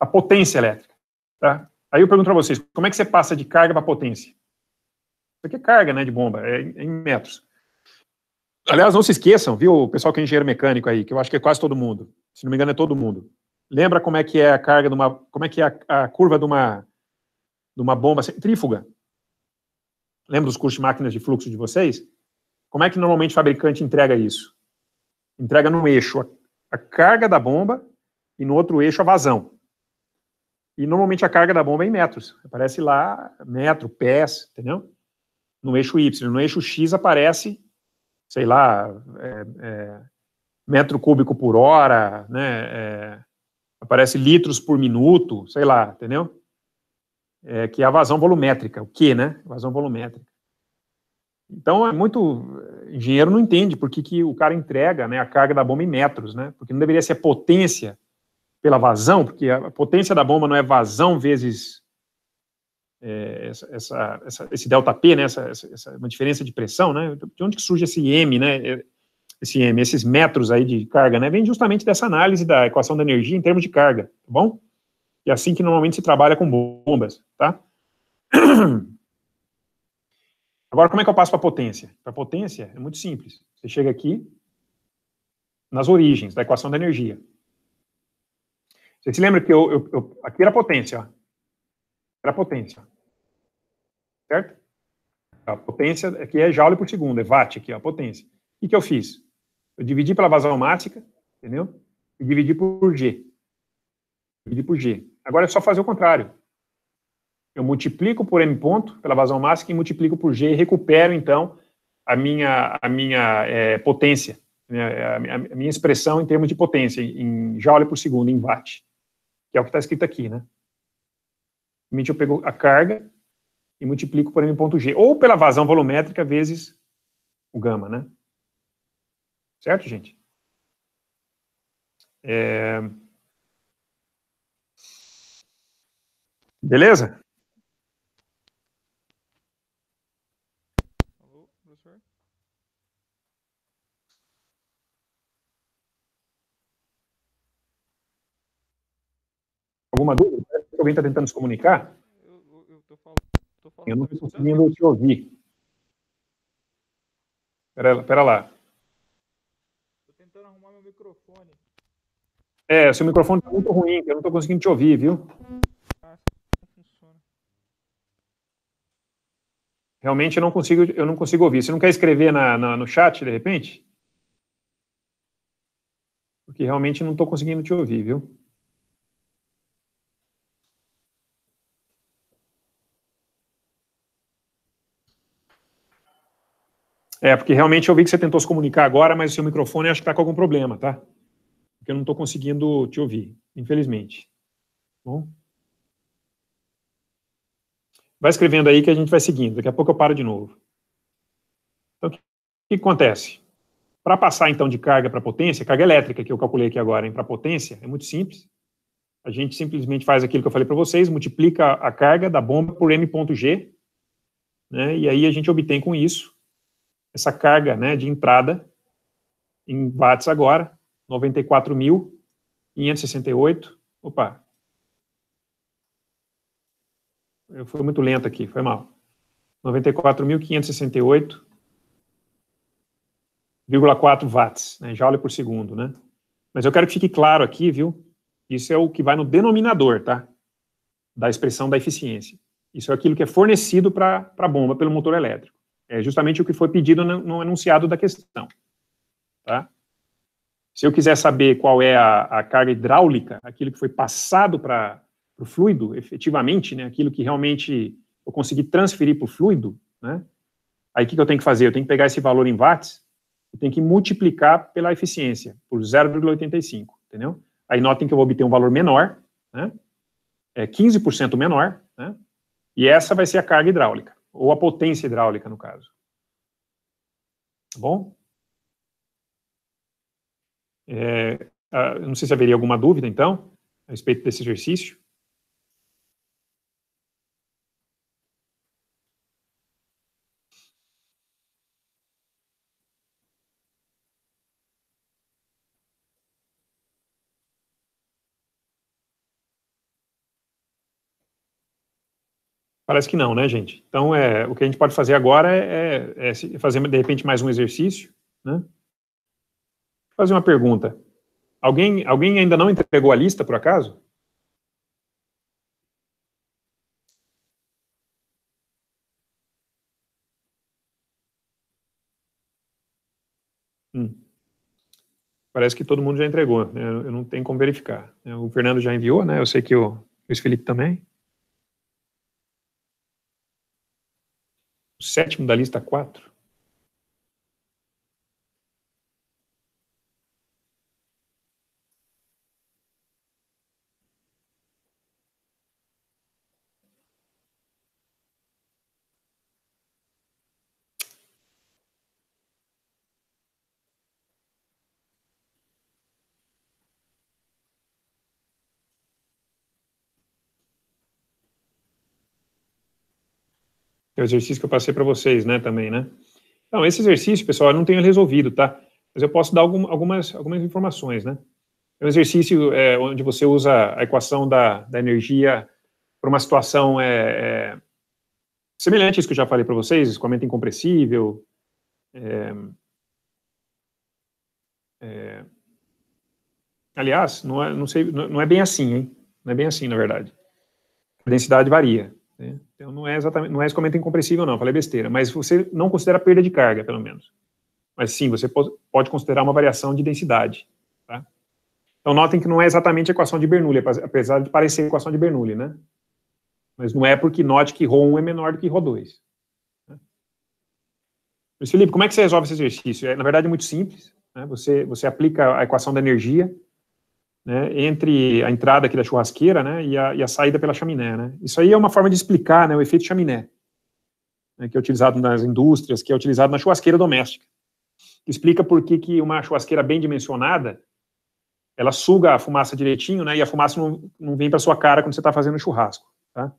a potência elétrica. Tá? Aí eu pergunto para vocês, como é que você passa de carga para potência? Isso aqui é carga, né, de bomba, é em metros. Aliás, não se esqueçam, viu, o pessoal que é engenheiro mecânico aí, que eu acho que é quase todo mundo. Se não me engano, é todo mundo. Lembra como é que é a carga de uma, como é que é a, a curva de uma, de uma bomba centrífuga? Assim? Lembra dos cursos de máquinas de fluxo de vocês? Como é que normalmente o fabricante entrega isso? Entrega num eixo a, a carga da bomba e no outro eixo a vazão. E normalmente a carga da bomba é em metros. Aparece lá metro, pés, entendeu? No eixo Y. No eixo X aparece, sei lá, é, é, metro cúbico por hora, né? É, aparece litros por minuto, sei lá, entendeu? É, que é a vazão volumétrica, o que, né? Vazão volumétrica. Então é muito. Engenheiro não entende por que, que o cara entrega né, a carga da bomba em metros, né? Porque não deveria ser a potência pela vazão, porque a potência da bomba não é vazão vezes é, essa, essa, essa, esse delta P, né? Essa, uma diferença de pressão, né? De onde que surge esse M, né? É, esses metros aí de carga, né, vem justamente dessa análise da equação da energia em termos de carga, tá bom? E é assim que normalmente se trabalha com bombas, tá? Agora, como é que eu passo para potência? Para potência é muito simples. Você chega aqui nas origens da equação da energia. Você se lembra que eu, eu, eu aqui era potência, ó. Era potência. Certo? A potência aqui é joule por segundo, é watt aqui, ó, a potência. O que, que eu fiz? Eu dividi pela vazão basalmática, entendeu? E dividi por G. Dividi por G. Agora é só fazer o contrário. Eu multiplico por M ponto, pela basalmática, e multiplico por G e recupero, então, a minha, a minha é, potência, né? a, minha expressão em termos de potência, em joule por segundo, em watt, que é o que está escrito aqui, né? Eu pego a carga e multiplico por m g ou pela vazão volumétrica vezes o gama, né? Certo, gente? É... Beleza? Alô, professor? Alguma dúvida? Alguém está tentando se comunicar? Eu estou falando, falando. Eu não estou conseguindo te ouvir. Pera, pera lá microfone. É, seu microfone tá muito ruim, eu não tô conseguindo te ouvir, viu? Ah, realmente eu não consigo, eu não consigo ouvir. Você não quer escrever na, na no chat, de repente? Porque realmente não estou conseguindo te ouvir, viu? É, porque realmente eu vi que você tentou se comunicar agora, mas o seu microfone acho que está com algum problema, tá? Porque eu não estou conseguindo te ouvir, infelizmente. Bom? Vai escrevendo aí que a gente vai seguindo. Daqui a pouco eu paro de novo. Então, o que, que acontece? Para passar, então, de carga para potência, carga elétrica que eu calculei aqui agora, para potência, é muito simples. A gente simplesmente faz aquilo que eu falei para vocês, multiplica a carga da bomba por m.g, né, e aí a gente obtém com isso essa carga né, de entrada em watts agora, 94.568. Opa! Eu fui muito lento aqui, foi mal. 94.568,4 watts, né, joule por segundo, né? Mas eu quero que fique claro aqui, viu? Isso é o que vai no denominador, tá? Da expressão da eficiência. Isso é aquilo que é fornecido para a bomba pelo motor elétrico. É justamente o que foi pedido no, enunciado da questão. Tá? Se eu quiser saber qual é a, a carga hidráulica, aquilo que foi passado para o fluido, efetivamente, né, aquilo que realmente eu consegui transferir para o fluido, né, aí o que, que eu tenho que fazer? Eu tenho que pegar esse valor em watts eu tenho que multiplicar pela eficiência, por 0,85, entendeu? Aí notem que eu vou obter um valor menor, né? É 15% menor, né? E essa vai ser a carga hidráulica ou a potência hidráulica, no caso. Tá bom? É, ah, não sei se haveria alguma dúvida, então, a respeito desse exercício. Parece que não, né, gente? Então, é, o que a gente pode fazer agora é, é, é fazer, de repente, mais um exercício, né? Fazer uma pergunta. Alguém, alguém ainda não entregou a lista, por acaso? Hum. Parece que todo mundo já entregou, né? Eu não tenho como verificar. O Fernando já enviou, né? Eu sei que o Luiz Felipe também. o sétimo da lista, quatro. É o exercício que eu passei para vocês, né, também, né? Então, esse exercício, pessoal, eu não tenho resolvido, tá? Mas eu posso dar algum, algumas, algumas informações, né? É um exercício é, onde você usa a equação da, da energia para uma situação é, é, semelhante a isso que eu já falei para vocês, escoamento incompressível, é, é, aliás, não é, não, sei, não é bem assim, hein? Não é bem assim, na verdade. A densidade varia. Né? Então não é exatamente, não é esse comentário incompreensível, não, falei besteira. Mas você não considera perda de carga, pelo menos. Mas sim, você pode considerar uma variação de densidade. Tá? Então notem que não é exatamente a equação de Bernoulli, apesar de parecer a equação de Bernoulli, né? Mas não é porque note que Rho1 é menor do que Rho2. Né? Mas, Felipe, como é que você resolve esse exercício? É, na verdade, é muito simples. Né? Você, você aplica a equação da energia né, entre a entrada aqui da churrasqueira né, e, a, e a saída pela chaminé. Né. Isso aí é uma forma de explicar né, o efeito chaminé, né, que é utilizado nas indústrias, que é utilizado na churrasqueira doméstica. Explica por que, que uma churrasqueira bem dimensionada ela suga a fumaça direitinho, né, e a fumaça não, não vem para sua cara quando você está fazendo churrasco. Tá?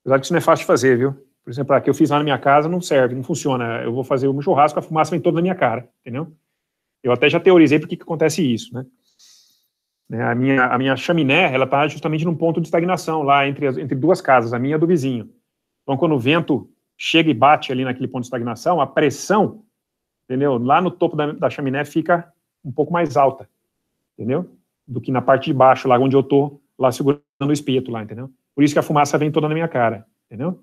Apesar que isso não é fácil de fazer, viu? Por exemplo, a que eu fiz lá na minha casa não serve, não funciona. Eu vou fazer um churrasco, a fumaça vem toda na minha cara, entendeu? Eu até já teorizei por que acontece isso, né? Né? A minha, a minha chaminé, ela está justamente num ponto de estagnação, lá entre, as, entre duas casas, a minha e a do vizinho. Então, quando o vento chega e bate ali naquele ponto de estagnação, a pressão, entendeu? Lá no topo da, da chaminé fica um pouco mais alta, entendeu? Do que na parte de baixo, lá onde eu tô, lá segurando o espeto lá, entendeu? Por isso que a fumaça vem toda na minha cara, entendeu?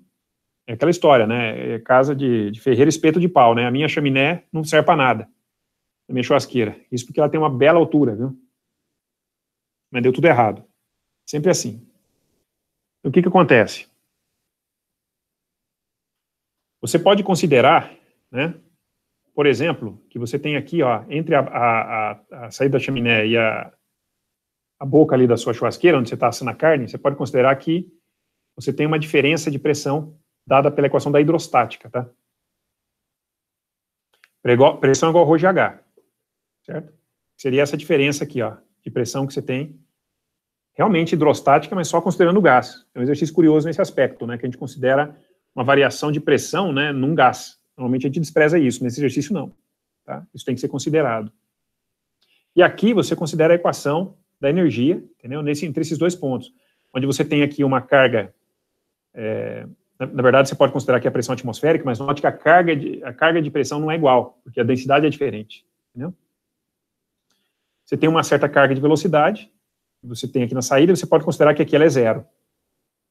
É aquela história, né? É casa de, de ferreiro, espeto de pau, né? A minha chaminé não serve para nada, a minha churrasqueira. Isso porque ela tem uma bela altura, viu? Mas deu tudo errado. Sempre assim. O que, que acontece? Você pode considerar, né, por exemplo, que você tem aqui, ó, entre a, a, a, a saída da chaminé e a, a boca ali da sua churrasqueira, onde você está assando a carne, você pode considerar que você tem uma diferença de pressão dada pela equação da hidrostática, tá? Pressão é igual a Rho certo? Seria essa diferença aqui, ó, de pressão que você tem, realmente hidrostática, mas só considerando o gás. É um exercício curioso nesse aspecto, né, que a gente considera uma variação de pressão né, num gás. Normalmente a gente despreza isso, nesse exercício não. Tá? Isso tem que ser considerado. E aqui você considera a equação da energia, entendeu? Nesse, entre esses dois pontos, onde você tem aqui uma carga, é, na, na, verdade você pode considerar que a pressão atmosférica, mas note que a carga, de, a carga de pressão não é igual, porque a densidade é diferente, entendeu? você tem uma certa carga de velocidade, você tem aqui na saída, você pode considerar que aqui ela é zero.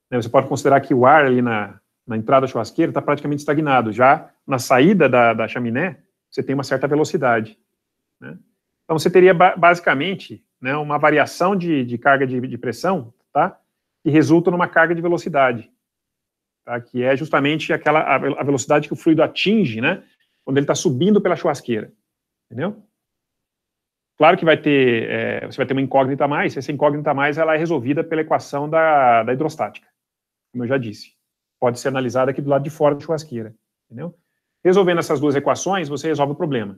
Né, você pode considerar que o ar ali na, na entrada da churrasqueira está praticamente estagnado. Já na saída da, da chaminé, você tem uma certa velocidade. Né? Então, você teria ba basicamente né, uma variação de, de carga de, de, pressão tá? que resulta numa carga de velocidade, tá? que é justamente aquela a, a velocidade que o fluido atinge né, quando ele está subindo pela churrasqueira. Entendeu? Claro que vai ter, é, você vai ter uma incógnita a mais, essa incógnita a mais ela é resolvida pela equação da, da hidrostática, como eu já disse. Pode ser analisada aqui do lado de fora da churrasqueira, entendeu? Resolvendo essas duas equações, você resolve o problema.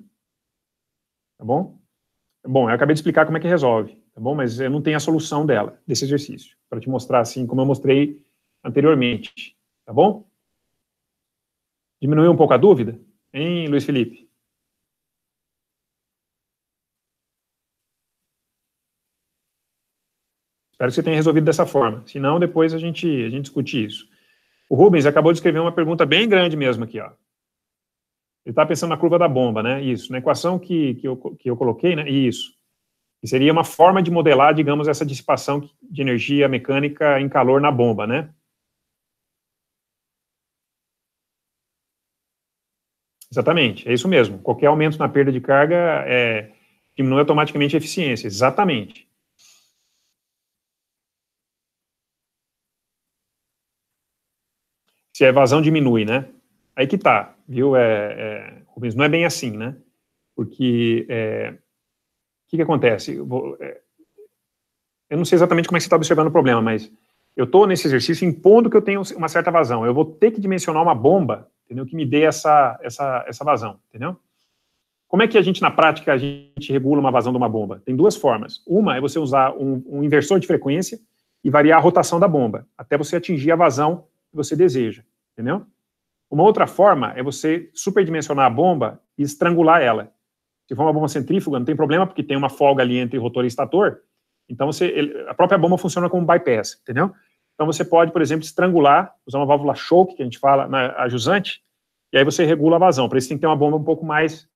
Tá bom? Bom, eu acabei de explicar como é que resolve, tá bom? Mas eu não tenho a solução dela, desse exercício, para te mostrar assim como eu mostrei anteriormente, tá bom? Diminuiu um pouco a dúvida, hein, Luiz Felipe? Espero que você tenha resolvido dessa forma. Se não, depois a gente, a gente discute isso. O Rubens acabou de escrever uma pergunta bem grande mesmo aqui. Ó. Ele está pensando na curva da bomba, né? Isso, na equação que, que, eu, que eu coloquei, né? Isso. Que seria uma forma de modelar, digamos, essa dissipação de energia mecânica em calor na bomba, né? Exatamente, é isso mesmo. Qualquer aumento na perda de carga é, diminui automaticamente a eficiência. Exatamente. se a evasão diminui, né? Aí que tá, viu, é, é, Rubens? Não é bem assim, né? Porque é, o que, que acontece? Eu, vou, é, eu não sei exatamente como é que você está observando o problema, mas eu estou nesse exercício impondo que eu tenho uma certa vazão. Eu vou ter que dimensionar uma bomba, entendeu? Que me dê essa, essa, essa vazão, entendeu? Como é que a gente, na prática, a gente regula uma vazão de uma bomba? Tem duas formas. Uma é você usar um, um inversor de frequência e variar a rotação da bomba, até você atingir a vazão que você deseja. Entendeu? Uma outra forma é você superdimensionar a bomba e estrangular ela. Se for uma bomba centrífuga, não tem problema, porque tem uma folga ali entre rotor e estator. Então, você, ele, a própria bomba funciona como bypass, entendeu? Então, você pode, por exemplo, estrangular, usar uma válvula choke, que a gente fala, na, a jusante, e aí você regula a vazão. Para isso, tem que ter uma bomba um pouco mais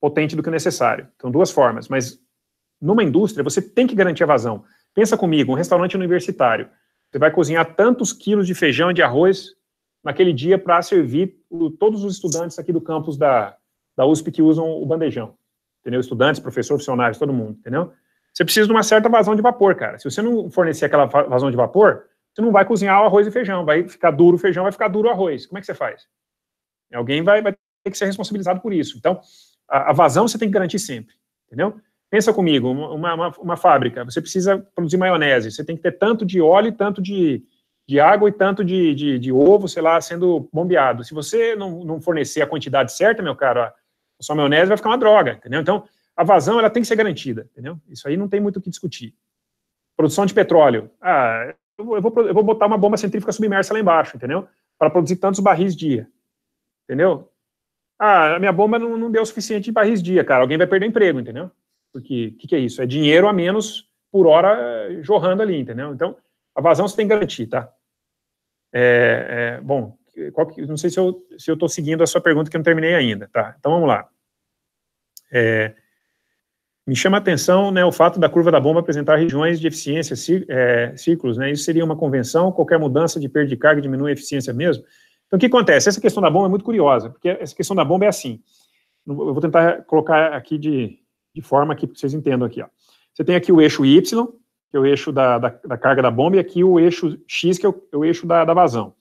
potente do que o necessário. Então, duas formas. Mas, numa indústria, você tem que garantir a vazão. Pensa comigo, um restaurante universitário. Você vai cozinhar tantos quilos de feijão e de arroz naquele dia para servir todos os estudantes aqui do campus da, da USP que usam o bandejão. Entendeu? Estudantes, professores, funcionários, todo mundo, entendeu? Você precisa de uma certa vazão de vapor, cara. Se você não fornecer aquela vazão de vapor, você não vai cozinhar o arroz e feijão. Vai ficar duro o feijão, vai ficar duro o arroz. Como é que você faz? Alguém vai, vai ter que ser responsabilizado por isso. Então, a, a vazão você tem que garantir sempre, entendeu? Pensa comigo, uma, uma, uma, fábrica, você precisa produzir maionese, você tem que ter tanto de óleo, tanto de, de água e tanto de, de, de ovo, sei lá, sendo bombeado. Se você não, não fornecer a quantidade certa, meu caro, a sua maionese vai ficar uma droga, entendeu? Então, a vazão ela tem que ser garantida, entendeu? Isso aí não tem muito o que discutir. Produção de petróleo. Ah, eu vou, eu vou botar uma bomba centrífuga submersa lá embaixo, entendeu? Para produzir tantos barris dia, entendeu? Ah, a minha bomba não, não deu o suficiente de barris dia, cara. Alguém vai perder emprego, entendeu? Porque o que, que, é isso? É dinheiro a menos por hora eh, jorrando ali, entendeu? Então, a vazão você tem que garantir, tá? É, é, bom, qual, não sei se eu estou se eu seguindo a sua pergunta que eu não terminei ainda, tá? Então, vamos lá. É, me chama a atenção né, o fato da curva da bomba apresentar regiões de eficiência, é, círculos, né? Isso seria uma convenção, qualquer mudança de perda de carga diminui a eficiência mesmo? Então, o que acontece? Essa questão da bomba é muito curiosa, porque essa questão da bomba é assim. Eu vou tentar colocar aqui de, de forma aqui, para vocês entendam aqui. Ó. Você tem aqui o eixo Y, que é o eixo da, da, da carga da bomba, e aqui o eixo X, que é o, é o eixo da, da vazão.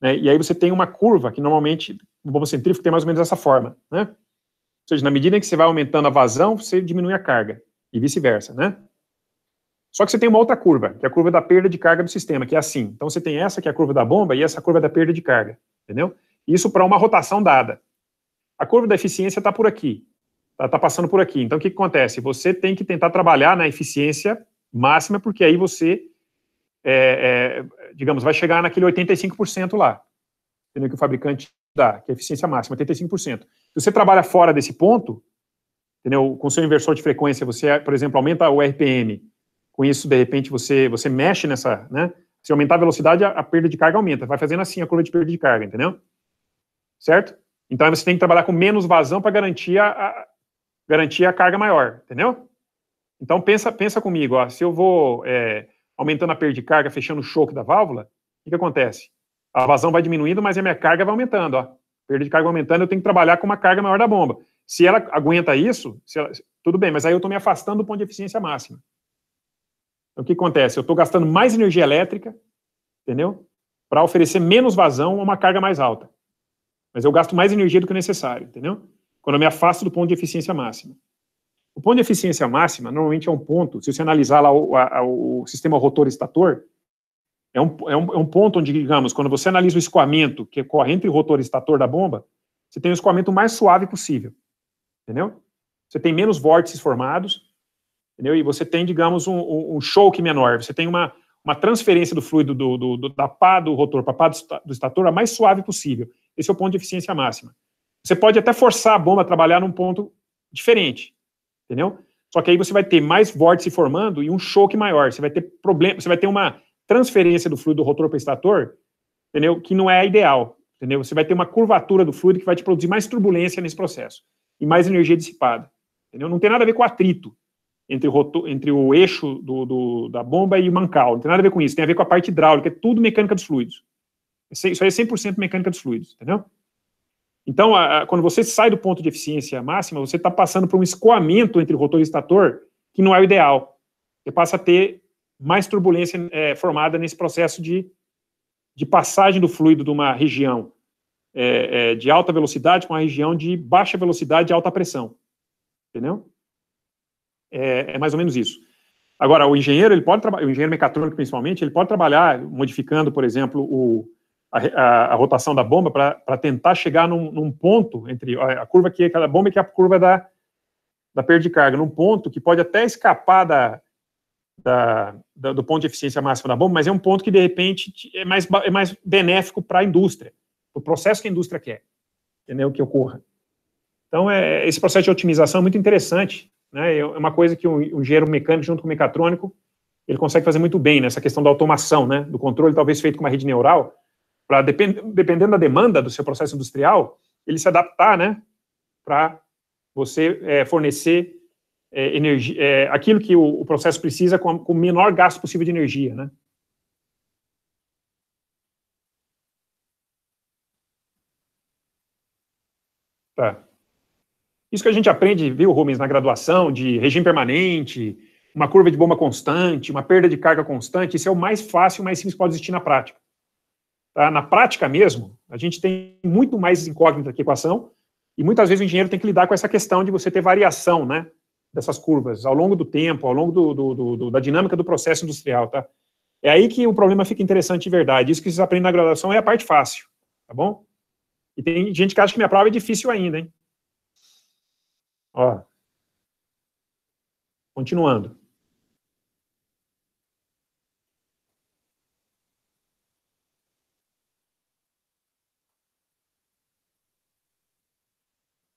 Né? E aí você tem uma curva que normalmente o bombo centrífugo tem mais ou menos essa forma. Né? Ou seja, na medida em que você vai aumentando a vazão, você diminui a carga, e vice-versa. Né? Só que você tem uma outra curva, que é a curva da perda de carga do sistema, que é assim. Então você tem essa, que é a curva da bomba, e essa curva da perda de carga. Entendeu? Isso para uma rotação dada. A curva da eficiência está por aqui está tá passando por aqui. Então, o que, que, acontece? Você tem que tentar trabalhar na eficiência máxima, porque aí você, é, é, digamos, vai chegar naquele 85% lá, entendeu? que o fabricante dá, que é a eficiência máxima, 85%. Se você trabalha fora desse ponto, entendeu? com seu inversor de frequência, você, por exemplo, aumenta o RPM, com isso, de repente, você, você mexe nessa, né? Se aumentar a velocidade, a, a perda de carga aumenta. Vai fazendo assim a curva de perda de carga, entendeu? Certo? Então, você tem que trabalhar com menos vazão para garantir a, a garantir a carga maior, entendeu? Então pensa, pensa comigo, ó, se eu vou é, aumentando a perda de carga, fechando o choque da válvula, o que, que acontece? A vazão vai diminuindo, mas a minha carga vai aumentando, ó. Perda de carga aumentando, eu tenho que trabalhar com uma carga maior da bomba. Se ela aguenta isso, ela, tudo bem, mas aí eu estou me afastando do ponto de eficiência máxima. Então, o que acontece? Eu estou gastando mais energia elétrica, entendeu? Para oferecer menos vazão a uma carga mais alta. Mas eu gasto mais energia do que o necessário, entendeu? quando eu me afasto do ponto de eficiência máxima. O ponto de eficiência máxima normalmente é um ponto, se você analisar lá o, a, o sistema rotor-estator, é um, é, um, é um ponto onde, digamos, quando você analisa o escoamento que corre entre o rotor e estator da bomba, você tem o escoamento mais suave possível. Entendeu? Você tem menos vórtices formados, entendeu? E você tem, digamos, um, um, um choke menor. Você tem uma, uma transferência do fluido do, do, do da pá do rotor para a pá do, do estator a mais suave possível. Esse é o ponto de eficiência máxima. Você pode até forçar a bomba a trabalhar num ponto diferente, entendeu? Só que aí você vai ter mais vórtice formando e um choque maior. Você vai ter problema, você vai ter uma transferência do fluido do rotor para o estator, entendeu? Que não é a ideal, entendeu? Você vai ter uma curvatura do fluido que vai te produzir mais turbulência nesse processo e mais energia dissipada, entendeu? Não tem nada a ver com atrito entre o, rotor, entre o eixo do, do, da bomba e o mancal. Não tem nada a ver com isso. Tem a ver com a parte hidráulica, é tudo mecânica dos fluidos. É isso aí é 100% mecânica dos fluidos, entendeu? Então, a, a, quando você sai do ponto de eficiência máxima, você está passando por um escoamento entre rotor e estator que não é o ideal. Você passa a ter mais turbulência é, formada nesse processo de, de passagem do fluido de uma região é, é, de alta velocidade para uma região de baixa velocidade e alta pressão. Entendeu? É, é, mais ou menos isso. Agora, o engenheiro, ele pode trabalhar, o engenheiro mecatrônico principalmente, ele pode trabalhar modificando, por exemplo, o, a, a, rotação da bomba para tentar chegar num, num ponto entre a, a, curva que é aquela bomba que é a curva da, da perda de carga, num ponto que pode até escapar da, da, da, do ponto de eficiência máxima da bomba, mas é um ponto que, de repente, é mais, é mais benéfico para a indústria, o processo que a indústria quer, entendeu, que ocorra. Então, é, esse processo de otimização é muito interessante, né, é uma coisa que o um, um engenheiro mecânico junto com o mecatrônico, ele consegue fazer muito bem nessa né? questão da automação, né, do controle talvez feito com uma rede neural, para depend, dependendo da demanda do seu processo industrial, ele se adaptar, né, para você é, fornecer é, eh, energia, é, eh, aquilo que o, o processo precisa com, a, com, o menor gasto possível de energia, né. Tá. Isso que a gente aprende, viu, Rubens, na graduação, de regime permanente, uma curva de bomba constante, uma perda de carga constante, isso é o mais fácil, o mais simples que pode existir na prática. Tá? Na prática mesmo, a gente tem muito mais incógnita que equação, e muitas vezes o engenheiro tem que lidar com essa questão de você ter variação né, dessas curvas ao longo do tempo, ao longo do, do, do, da dinâmica do processo industrial. Tá? É aí que o problema fica interessante de verdade. Isso que vocês aprendem na graduação é a parte fácil, tá bom? E tem gente que acha que minha prova é difícil ainda, hein? Ó. Continuando.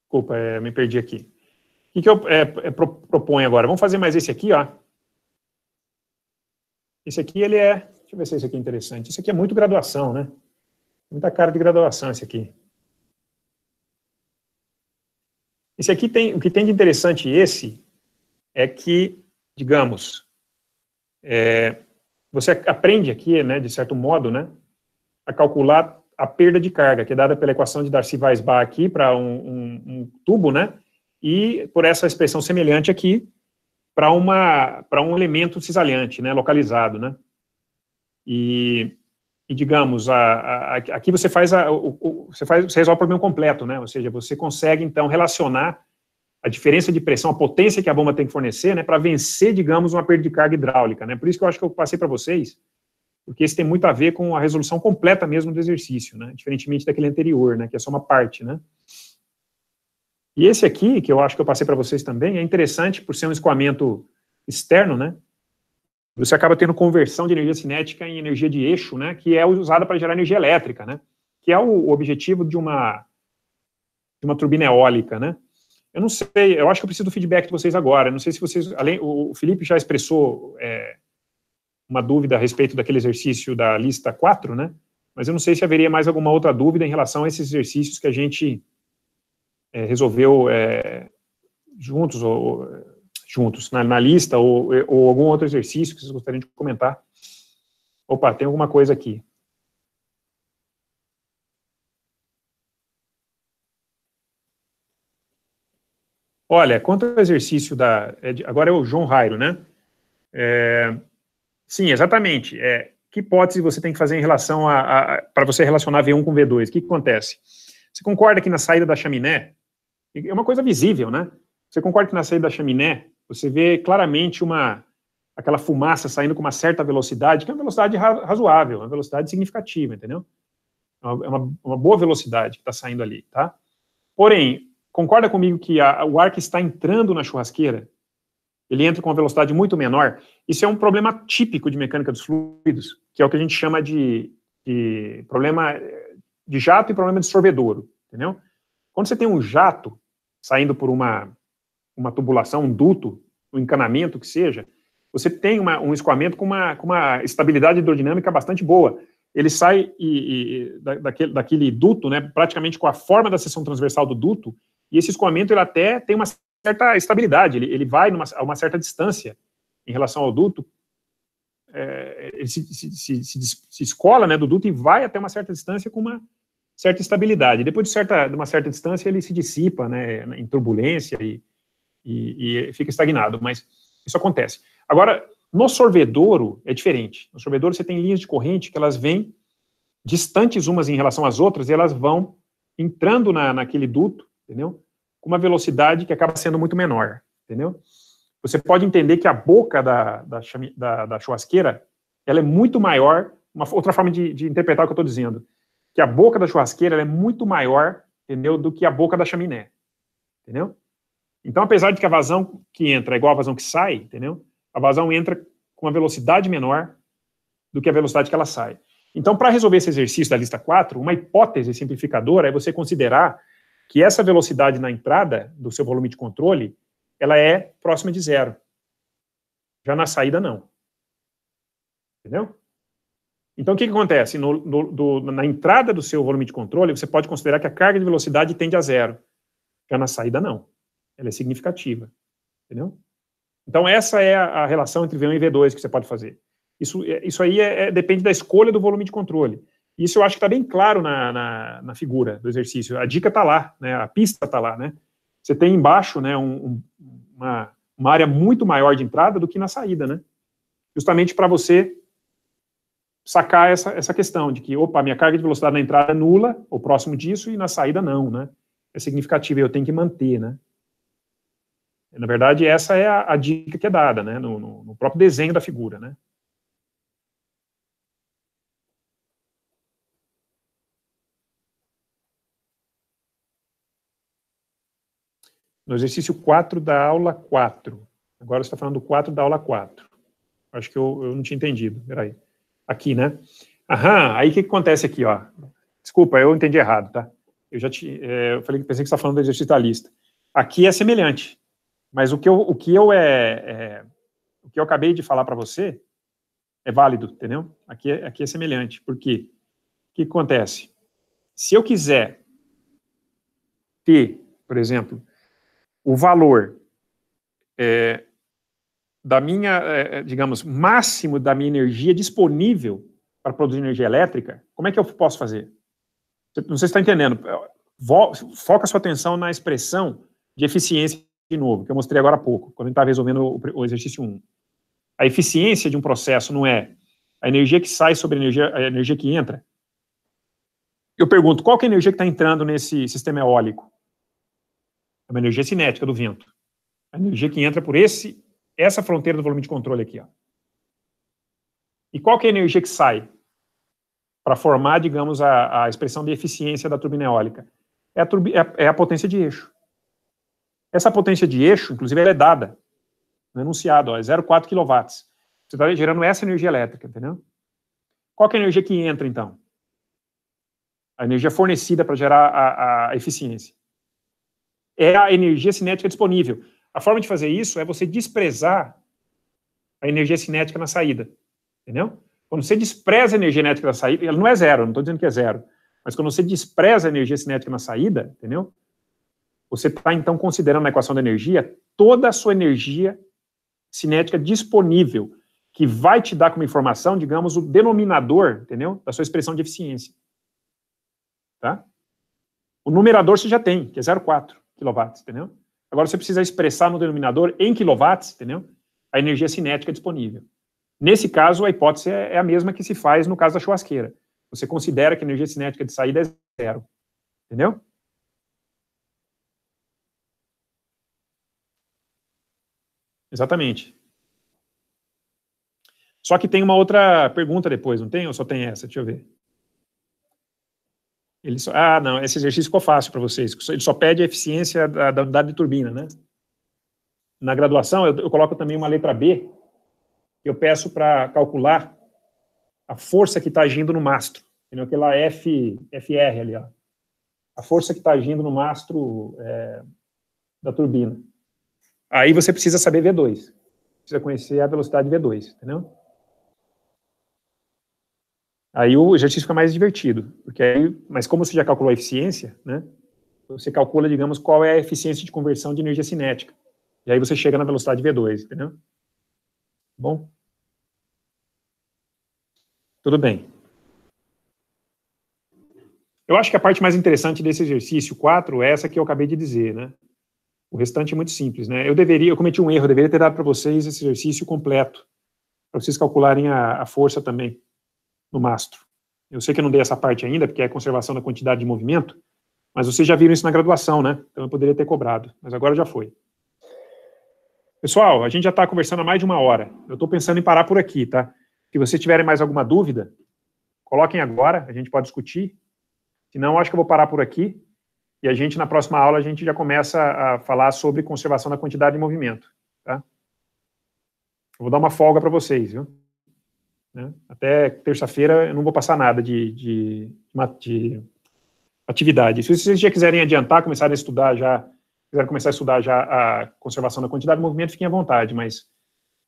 Desculpa, é, me perdi aqui. O que, que eu é, é, pro, proponho agora? Vamos fazer mais esse aqui, ó. Esse aqui, ele é... Deixa eu ver se esse aqui é interessante. esse aqui é muito graduação, né? Muita cara de graduação esse aqui. Esse aqui tem... O que tem de interessante esse é que, digamos, é, você aprende aqui, né, de certo modo, né, a calcular a perda de carga, que é dada pela equação de Darcy-Weisbach aqui para um, um, um, tubo, né? E por essa expressão semelhante aqui para uma para um elemento cisalhante, né? Localizado, né? E, e digamos, a, a, aqui você faz, a, o, o, você faz você resolve o problema completo, né? Ou seja, você consegue então relacionar a diferença de pressão, a potência que a bomba tem que fornecer, né? Para vencer, digamos, uma perda de carga hidráulica, né? Por isso que eu acho que eu passei para vocês porque isso tem muito a ver com a resolução completa mesmo do exercício, né? Diferentemente daquele anterior, né? Que é só uma parte, né? E esse aqui, que eu acho que eu passei para vocês também, é interessante por ser um escoamento externo, né? Você acaba tendo conversão de energia cinética em energia de eixo, né? Que é usada para gerar energia elétrica, né? Que é o objetivo de uma de uma turbina eólica, né? Eu não sei, eu acho que eu preciso do feedback de vocês agora. Eu não sei se vocês, além, o Felipe já expressou é, uma dúvida a respeito daquele exercício da lista 4, né? Mas eu não sei se haveria mais alguma outra dúvida em relação a esses exercícios que a gente é, resolveu é, juntos, ou, juntos na, na lista, ou, ou, algum outro exercício que vocês gostariam de comentar. Opa, tem alguma coisa aqui. Olha, quanto ao exercício da. É agora é o João Rairo, né? É, Sim, exatamente. É, que hipótese você tem que fazer em relação a, a, para você relacionar V1 com V2? O que, que acontece? Você concorda que na saída da chaminé, é uma coisa visível, né? Você concorda que na saída da chaminé, você vê claramente uma aquela fumaça saindo com uma certa velocidade, que é uma velocidade razoável, uma velocidade significativa, entendeu? É uma, é uma boa velocidade que está saindo ali, tá? Porém, concorda comigo que a, o ar que está entrando na churrasqueira ele entra com uma velocidade muito menor. Isso é um problema típico de mecânica dos fluidos, que é o que a gente chama de, de problema eh, de jato e problema de sorvedouro, entendeu? Quando você tem um jato saindo por uma, uma tubulação, um duto, um encanamento que seja, você tem uma, um escoamento com uma, com uma estabilidade hidrodinâmica bastante boa. Ele sai e, e, da, daquele, daquele duto, né, praticamente com a forma da seção transversal do duto, e esse escoamento ele até tem uma certa estabilidade, ele, ele vai numa, a uma certa distância em relação ao duto é, ele se, se, se, se, escola né, do duto e vai até uma certa distância com uma certa estabilidade. Depois de, certa, de uma certa distância, ele se dissipa né, em turbulência e, e, e, fica estagnado, mas isso acontece. Agora, no sorvedouro é diferente. No sorvedouro você tem linhas de corrente que elas vêm distantes umas em relação às outras e elas vão entrando na, naquele duto, entendeu? uma velocidade que acaba sendo muito menor, entendeu? Você pode entender que a boca da, da, da, da churrasqueira ela é muito maior, uma outra forma de, de interpretar o que eu estou dizendo, que a boca da churrasqueira é muito maior, entendeu, do que a boca da chaminé, entendeu? Então, apesar de que a vazão que entra é igual à vazão que sai, entendeu? A vazão entra com uma velocidade menor do que a velocidade que ela sai. Então, para resolver esse exercício da lista 4, uma hipótese simplificadora é você considerar que essa velocidade na entrada do seu volume de controle, ela é próxima de zero. Já na saída, não. Entendeu? Então, o que, que acontece? No, no, do, na entrada do seu volume de controle, você pode considerar que a carga de velocidade tende a zero. Já na saída, não. Ela é significativa. Entendeu? Então, essa é a, a relação entre V1 e V2 que você pode fazer. Isso, é, isso aí é, é, depende da escolha do volume de controle. Isso eu acho que está bem claro na, na, na, figura do exercício. A dica está lá, né? a pista está lá. Né? Você tem embaixo né, um, uma, uma área muito maior de entrada do que na saída, né? justamente para você sacar essa, essa questão de que, opa, minha carga de velocidade na entrada é nula, ou próximo disso, e na saída não, né? É significativa, eu tenho que manter, né? Na verdade, essa é a, a dica que é dada, né? No, no, no próprio desenho da figura, né? no exercício 4 da aula 4. Agora você está falando do 4 da aula 4. Acho que eu, eu não tinha entendido. Peraí. Aqui, né? Aham, aí o que, que acontece aqui, ó? Desculpa, eu entendi errado, tá? Eu já te, é, eu falei, pensei que você estava tá falando do exercício da lista. Aqui é semelhante, mas o que eu, o que eu, é, é o que eu acabei de falar para você é válido, entendeu? Aqui, é, aqui é semelhante, porque o que, que acontece? Se eu quiser ter, por exemplo, o valor é, da minha, é, é, digamos, máximo da minha energia disponível para produzir energia elétrica, como é que eu posso fazer? Não sei se está entendendo. É, foca sua atenção na expressão de eficiência de novo, que eu mostrei agora há pouco, quando a gente estava tá resolvendo o, o exercício 1. A eficiência de um processo não é a energia que sai sobre a energia, a energia que entra. Eu pergunto, qual é a energia que está entrando nesse sistema eólico? É uma energia cinética do vento. A energia que entra por esse essa fronteira do volume de controle aqui. Ó. E qual é a energia que sai para formar, digamos, a, a, expressão de eficiência da turbina eólica? É a, turbi, é, é a, potência de eixo. Essa potência de eixo, inclusive, ela é dada no é enunciado, ó, é 0,4 kW. Você está gerando essa energia elétrica, entendeu? Qual é a energia que entra, então? A energia fornecida para gerar a, a eficiência é a energia cinética disponível. A forma de fazer isso é você desprezar a energia cinética na saída. Entendeu? Quando você despreza a energia cinética na saída, ela não é zero, não estou dizendo que é zero, mas quando você despreza a energia cinética na saída, entendeu? Você está, então, considerando na equação da energia toda a sua energia cinética disponível, que vai te dar como informação, digamos, o denominador, entendeu? Da sua expressão de eficiência. Tá? O numerador você já tem, que é 0,4 quilowatts, entendeu? Agora você precisa expressar no denominador em quilowatts, entendeu? A energia cinética disponível. Nesse caso, a hipótese é, é a mesma que se faz no caso da churrasqueira. Você considera que a energia cinética de saída é zero, entendeu? Exatamente. Só que tem uma outra pergunta depois, não tem? Ou só tem essa? Deixa eu ver. Ele só, ah, não, esse exercício ficou fácil para vocês. Ele só pede a eficiência da, da unidade de turbina, né? Na graduação, eu, eu coloco também uma letra B, eu peço para calcular a força que está agindo no mastro. Entendeu? Aquela F, FR ali, ó. A força que está agindo no mastro é, da turbina. Aí você precisa saber V2. Precisa conhecer a velocidade V2, entendeu? Aí o exercício fica mais divertido, porque aí, mas como você já calculou a eficiência, né? Você calcula, digamos, qual é a eficiência de conversão de energia cinética. E aí você chega na velocidade V2, entendeu? Bom? Tudo bem. Eu acho que a parte mais interessante desse exercício 4 é essa que eu acabei de dizer, né? O restante é muito simples, né? Eu deveria, eu cometi um erro, eu deveria ter dado para vocês esse exercício completo, para vocês calcularem a, a força também no mastro. Eu sei que eu não dei essa parte ainda, porque é conservação da quantidade de movimento, mas vocês já viram isso na graduação, né? Então eu poderia ter cobrado, mas agora já foi. Pessoal, a gente já está conversando há mais de uma hora. Eu estou pensando em parar por aqui, tá? Se vocês tiverem mais alguma dúvida, coloquem agora, a gente pode discutir. Se não, acho que eu vou parar por aqui. E a gente, na próxima aula, a gente já começa a falar sobre conservação da quantidade de movimento. Tá? Eu vou dar uma folga para vocês, viu? Né? Até terça-feira eu não vou passar nada de, de, de atividade. Se vocês já quiserem adiantar, começarem a estudar já, quiserem começar a estudar já a conservação da quantidade de movimento, fiquem à vontade, mas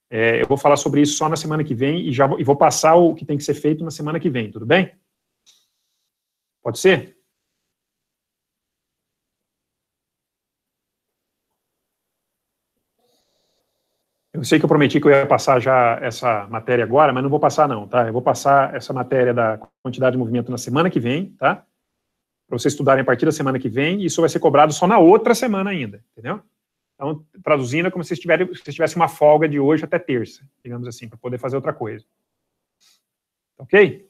é, eu vou falar sobre isso só na semana que vem e já vou, e vou passar o que tem que ser feito na semana que vem, tudo bem? Pode ser? Eu sei que eu prometi que eu ia passar já essa matéria agora, mas não vou passar não, tá? Eu vou passar essa matéria da quantidade de movimento na semana que vem, tá? Para vocês estudarem a partir da semana que vem, e isso vai ser cobrado só na outra semana ainda, entendeu? Então, traduzindo, é como se tivessem tivesse uma folga de hoje até terça, digamos assim, para poder fazer outra coisa. Tá ok?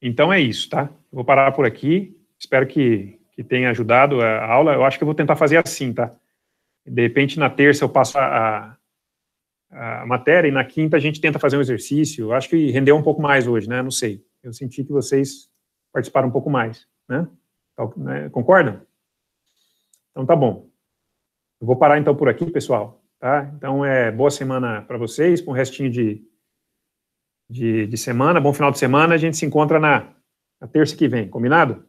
Então é isso, tá? vou parar por aqui. Espero que, que tenha ajudado a aula. Eu acho que eu vou tentar fazer assim, tá? de repente na terça eu passo a, a, a, matéria e na quinta a gente tenta fazer um exercício. Acho que rendeu um pouco mais hoje, né? Não sei. Eu senti que vocês participaram um pouco mais, né? né? Concordam? Então tá bom. Eu vou parar então por aqui, pessoal. Tá? Então é boa semana para vocês, com o restinho de, de, de, semana, bom final de semana. A gente se encontra na, na terça que vem, combinado?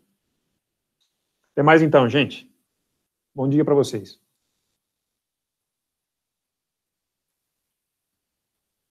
Até mais então, gente. Bom dia para vocês.